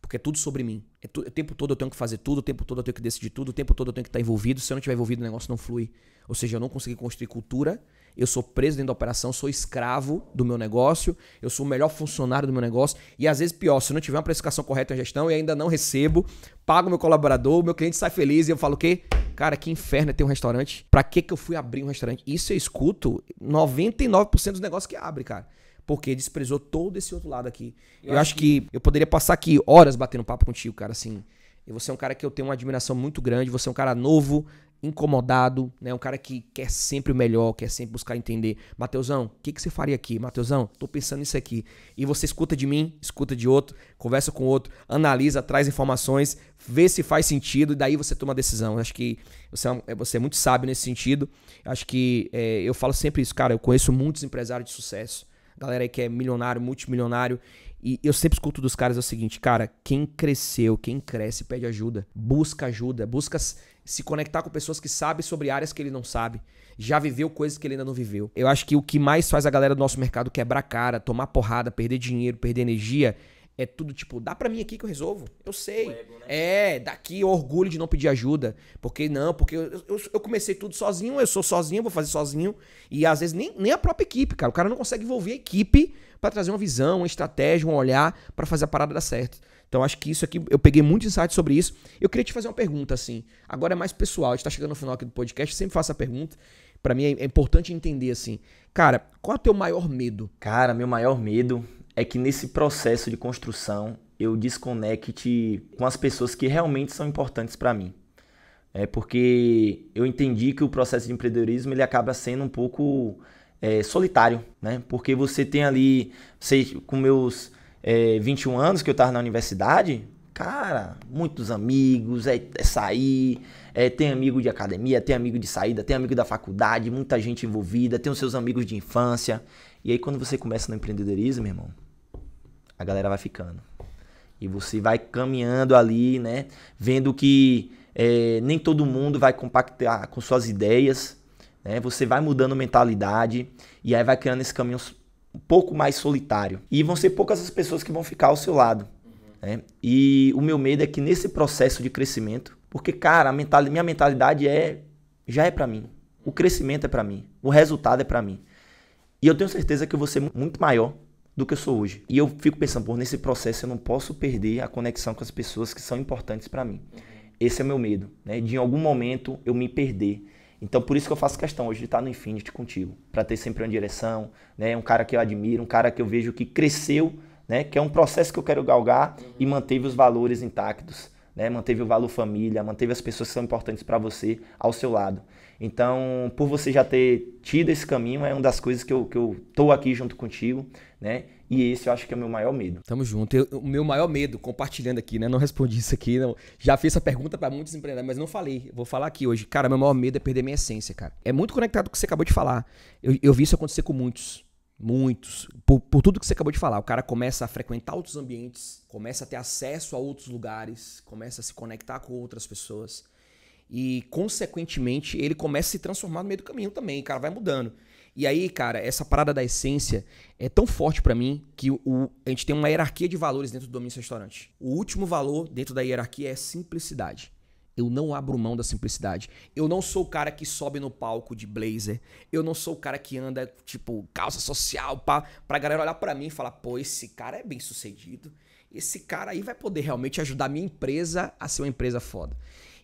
Porque é tudo sobre mim. É tu, o tempo todo eu tenho que fazer tudo, o tempo todo eu tenho que decidir tudo, o tempo todo eu tenho que estar envolvido. Se eu não estiver envolvido, o negócio não flui. Ou seja, eu não consegui construir cultura eu sou preso dentro da operação, sou escravo do meu negócio, eu sou o melhor funcionário do meu negócio. E às vezes, pior, se eu não tiver uma precificação correta na gestão e ainda não recebo, pago meu colaborador, meu cliente sai feliz e eu falo o quê? Cara, que inferno é ter um restaurante. Pra que, que eu fui abrir um restaurante? Isso eu escuto 99% dos negócios que abre, cara porque desprezou todo esse outro lado aqui. Eu, eu acho que... que... eu poderia passar aqui horas batendo papo contigo, cara, assim. E você é um cara que eu tenho uma admiração muito grande, você é um cara novo, incomodado, né? Um cara que quer sempre o melhor, quer sempre buscar entender. Mateusão, o que, que você faria aqui? Mateusão, tô pensando nisso aqui. E você escuta de mim, escuta de outro, conversa com outro, analisa, traz informações, vê se faz sentido e daí você toma a decisão. Eu acho que você é, é você é muito sábio nesse sentido. Eu acho que é, eu falo sempre isso, cara. Eu conheço muitos empresários de sucesso. Galera que é milionário, multimilionário. E eu sempre escuto dos caras o seguinte, cara, quem cresceu, quem cresce, pede ajuda. Busca ajuda, busca se conectar com pessoas que sabem sobre áreas que ele não sabe, já viveu coisas que ele ainda não viveu. Eu acho que o que mais faz a galera do nosso mercado quebrar cara, tomar porrada, perder dinheiro, perder energia, é tudo tipo, dá para mim aqui que eu resolvo. Eu sei. Ego, né? É, daqui orgulho de não pedir ajuda. Porque não, porque eu, eu, eu, comecei tudo sozinho, eu sou sozinho, vou fazer sozinho. E às vezes nem, nem a própria equipe, cara. O cara não consegue envolver a equipe para trazer uma visão, uma estratégia, um olhar para fazer a parada dar certo. Então acho que isso aqui, eu peguei muito insight sobre isso. Eu queria te fazer uma pergunta assim. Agora é mais pessoal, a gente tá chegando no final aqui do podcast, sempre faço a pergunta. Para mim é, é importante entender assim. Cara, qual é o teu maior medo? Cara, meu maior medo é que nesse processo de construção eu desconecte com as pessoas que realmente são importantes para mim. É porque eu entendi que o processo de empreendedorismo ele acaba sendo um pouco é, solitário, né? Porque você tem ali, sei, com meus é, 21 anos que eu tava na universidade, cara, muitos amigos, é, é sair, é, tem amigo de academia, tem amigo de saída, tem amigo da faculdade, muita gente envolvida, tem os seus amigos de infância. E aí quando você começa no empreendedorismo, irmão, a galera vai ficando. E você vai caminhando ali, né? Vendo que é, nem todo mundo vai compactar com suas ideias, né? Você vai mudando mentalidade e aí vai criando esse caminho um pouco mais solitário. E vão ser poucas as pessoas que vão ficar ao seu lado. Né? E o meu medo é que nesse processo de crescimento, porque, cara, a mentalidade, minha mentalidade é já é para mim. O crescimento é para mim. O resultado é para mim. E eu tenho certeza que eu vou ser muito maior do que eu sou hoje. E eu fico pensando, pô, nesse processo eu não posso perder a conexão com as pessoas que são importantes para mim. Uhum. Esse é o meu medo, né? De em algum momento eu me perder então, por isso que eu faço questão hoje de estar no Infinity contigo, para ter sempre uma direção, né? um cara que eu admiro, um cara que eu vejo que cresceu, né? que é um processo que eu quero galgar uhum. e manteve os valores intactos, né? manteve o valor família, manteve as pessoas que são importantes para você ao seu lado. Então, por você já ter tido esse caminho, é uma das coisas que eu, que eu tô aqui junto contigo, né? E esse eu acho que é o meu maior medo. Tamo junto. Eu, o meu maior medo, compartilhando aqui, né? Não respondi isso aqui, não. Já fiz essa pergunta para muitos empreendedores, mas não falei. Vou falar aqui hoje. Cara, meu maior medo é perder minha essência, cara. É muito conectado com o que você acabou de falar. Eu, eu vi isso acontecer com muitos. Muitos. Por, por tudo que você acabou de falar. O cara começa a frequentar outros ambientes, começa a ter acesso a outros lugares, começa a se conectar com outras pessoas e, consequentemente, ele começa a se transformar no meio do caminho também, cara, vai mudando. E aí, cara, essa parada da essência é tão forte para mim que o, a gente tem uma hierarquia de valores dentro do Domínio Restaurante. O último valor dentro da hierarquia é simplicidade. Eu não abro mão da simplicidade. Eu não sou o cara que sobe no palco de blazer. Eu não sou o cara que anda, tipo, calça social, pá, pra galera olhar para mim e falar, pô, esse cara é bem sucedido. Esse cara aí vai poder realmente ajudar a minha empresa a ser uma empresa foda.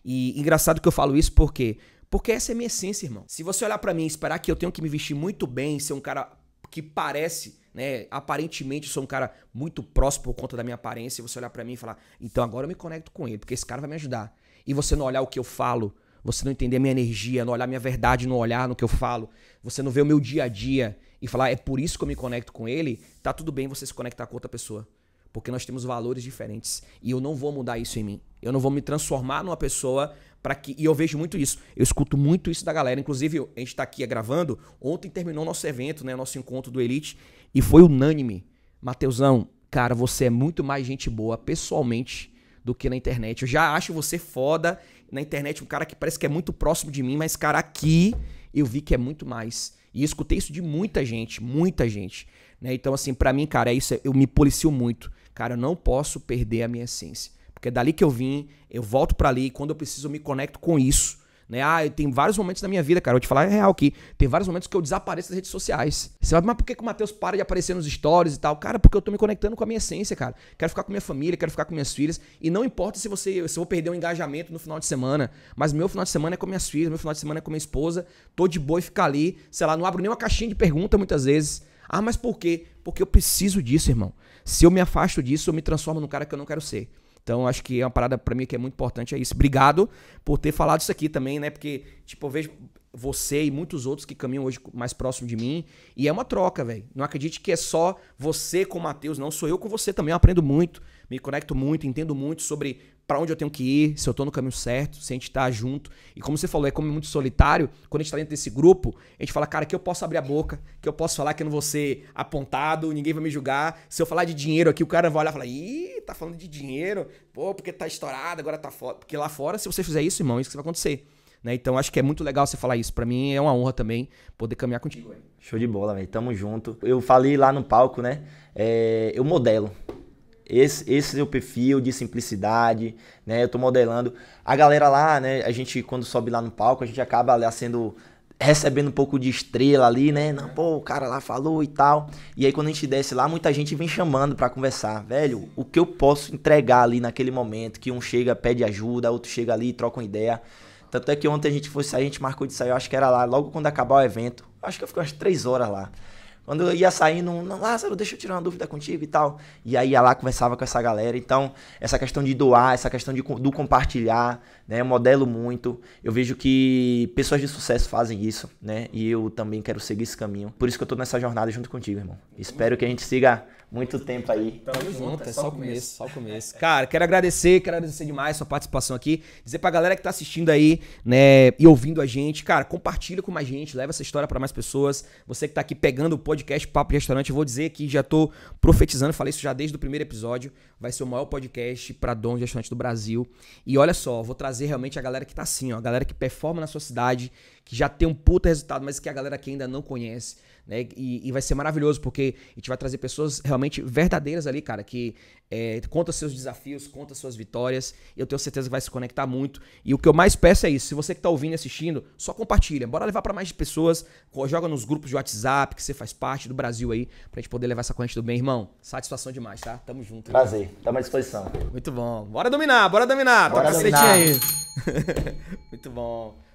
E engraçado que eu falo isso porque porque essa é a minha essência, irmão. Se você olhar para mim e esperar que eu tenho que me vestir muito bem, ser um cara que parece, né? Aparentemente sou um cara muito próximo por conta da minha aparência, e você olhar para mim e falar, então agora eu me conecto com ele, porque esse cara vai me ajudar. E você não olhar o que eu falo, você não entender a minha energia, não olhar minha verdade, não olhar no que eu falo, você não ver o meu dia a dia e falar, é por isso que eu me conecto com ele, tá tudo bem você se conectar com outra pessoa. Porque nós temos valores diferentes. E eu não vou mudar isso em mim. Eu não vou me transformar numa pessoa para que. E eu vejo muito isso. Eu escuto muito isso da galera. Inclusive, a gente está aqui gravando. Ontem terminou nosso evento, né? Nosso encontro do Elite. E foi unânime. Mateusão, cara, você é muito mais gente boa pessoalmente do que na internet. Eu já acho você foda na internet, um cara que parece que é muito próximo de mim, mas, cara, aqui eu vi que é muito mais. E escutei isso de muita gente, muita gente. Né? Então, assim, para mim, cara, é isso. Eu me policio muito. Cara, eu não posso perder a minha essência. Porque é dali que eu vim, eu volto para ali, quando eu preciso eu me conecto com isso. Né? Ah, tem vários momentos da minha vida, cara, eu vou te falar é real aqui. Tem vários momentos que eu desapareço das redes sociais. Você vai, mas por que, que o Matheus para de aparecer nos stories e tal? Cara, porque eu tô me conectando com a minha essência, cara. Quero ficar com minha família, quero ficar com minhas filhas. E não importa se você se eu vou perder um engajamento no final de semana, mas meu final de semana é com minhas filhas, meu final de semana é com minha esposa. Tô de boa e ficar ali, sei lá, não abro nenhuma caixinha de pergunta muitas vezes. Ah, mas por quê? Porque eu preciso disso, irmão. Se eu me afasto disso, eu me transformo num cara que eu não quero ser. Então, acho que é uma parada para mim que é muito importante, é isso. Obrigado por ter falado isso aqui também, né? Porque, tipo, eu vejo você e muitos outros que caminham hoje mais próximo de mim. E é uma troca, velho. Não acredite que é só você com o Matheus, não. Sou eu com você também. Eu aprendo muito, me conecto muito, entendo muito sobre para onde eu tenho que ir, se eu tô no caminho certo, se a gente tá junto. E como você falou, é como é muito solitário, quando a gente tá dentro desse grupo, a gente fala, cara, que eu posso abrir a boca, que eu posso falar que eu não vou ser apontado, ninguém vai me julgar. Se eu falar de dinheiro aqui, o cara vai olhar e falar, ih, tá falando de dinheiro, pô, porque tá estourado, agora tá fora. Porque lá fora, se você fizer isso, irmão, é isso que vai acontecer. Né? Então acho que é muito legal você falar isso. Para mim é uma honra também poder caminhar contigo. Show de bola, velho. Tamo junto. Eu falei lá no palco, né? É, eu modelo. Esse, esse é o perfil de simplicidade, né? Eu tô modelando. A galera lá, né? A gente, quando sobe lá no palco, a gente acaba lá sendo. recebendo um pouco de estrela ali, né? Não, pô, o cara lá falou e tal. E aí, quando a gente desce lá, muita gente vem chamando para conversar. Velho, o que eu posso entregar ali naquele momento? Que um chega, pede ajuda, outro chega ali, troca uma ideia. Tanto é que ontem a gente foi sair, a gente marcou de sair, eu acho que era lá, logo quando acabar o evento. Acho que eu fiquei umas três horas lá. Quando eu ia saindo, não, Lázaro, deixa eu tirar uma dúvida contigo e tal. E aí ia lá, conversava com essa galera. Então, essa questão de doar, essa questão de, do compartilhar, né? Eu modelo muito. Eu vejo que pessoas de sucesso fazem isso, né? E eu também quero seguir esse caminho. Por isso que eu tô nessa jornada junto contigo, irmão. Espero que a gente siga muito tempo aí. Tamo junto, é, é só o começo, só o começo. Cara, quero agradecer, quero agradecer demais sua participação aqui. Dizer pra galera que tá assistindo aí, né, e ouvindo a gente, cara, compartilha com mais gente, leva essa história para mais pessoas. Você que tá aqui pegando o podcast Papo de Restaurante, eu vou dizer que já tô profetizando, falei isso já desde o primeiro episódio, vai ser o maior podcast para dono de restaurante do Brasil. E olha só, vou trazer realmente a galera que tá assim, ó, a galera que performa na sua cidade, que já tem um puta resultado, mas que a galera que ainda não conhece, né? E, e vai ser maravilhoso, porque a gente vai trazer pessoas realmente verdadeiras ali, cara, que é, conta seus desafios, conta suas vitórias. eu tenho certeza que vai se conectar muito. E o que eu mais peço é isso. Se você que está ouvindo e assistindo, só compartilha. Bora levar para mais pessoas. Joga nos grupos de WhatsApp, que você faz parte do Brasil aí, pra gente poder levar essa corrente do bem, irmão. Satisfação demais, tá? Tamo junto. Prazer. Tamo tá à disposição. Muito bom. Bora dominar, bora dominar. Bora Toca dominar. aí. muito bom.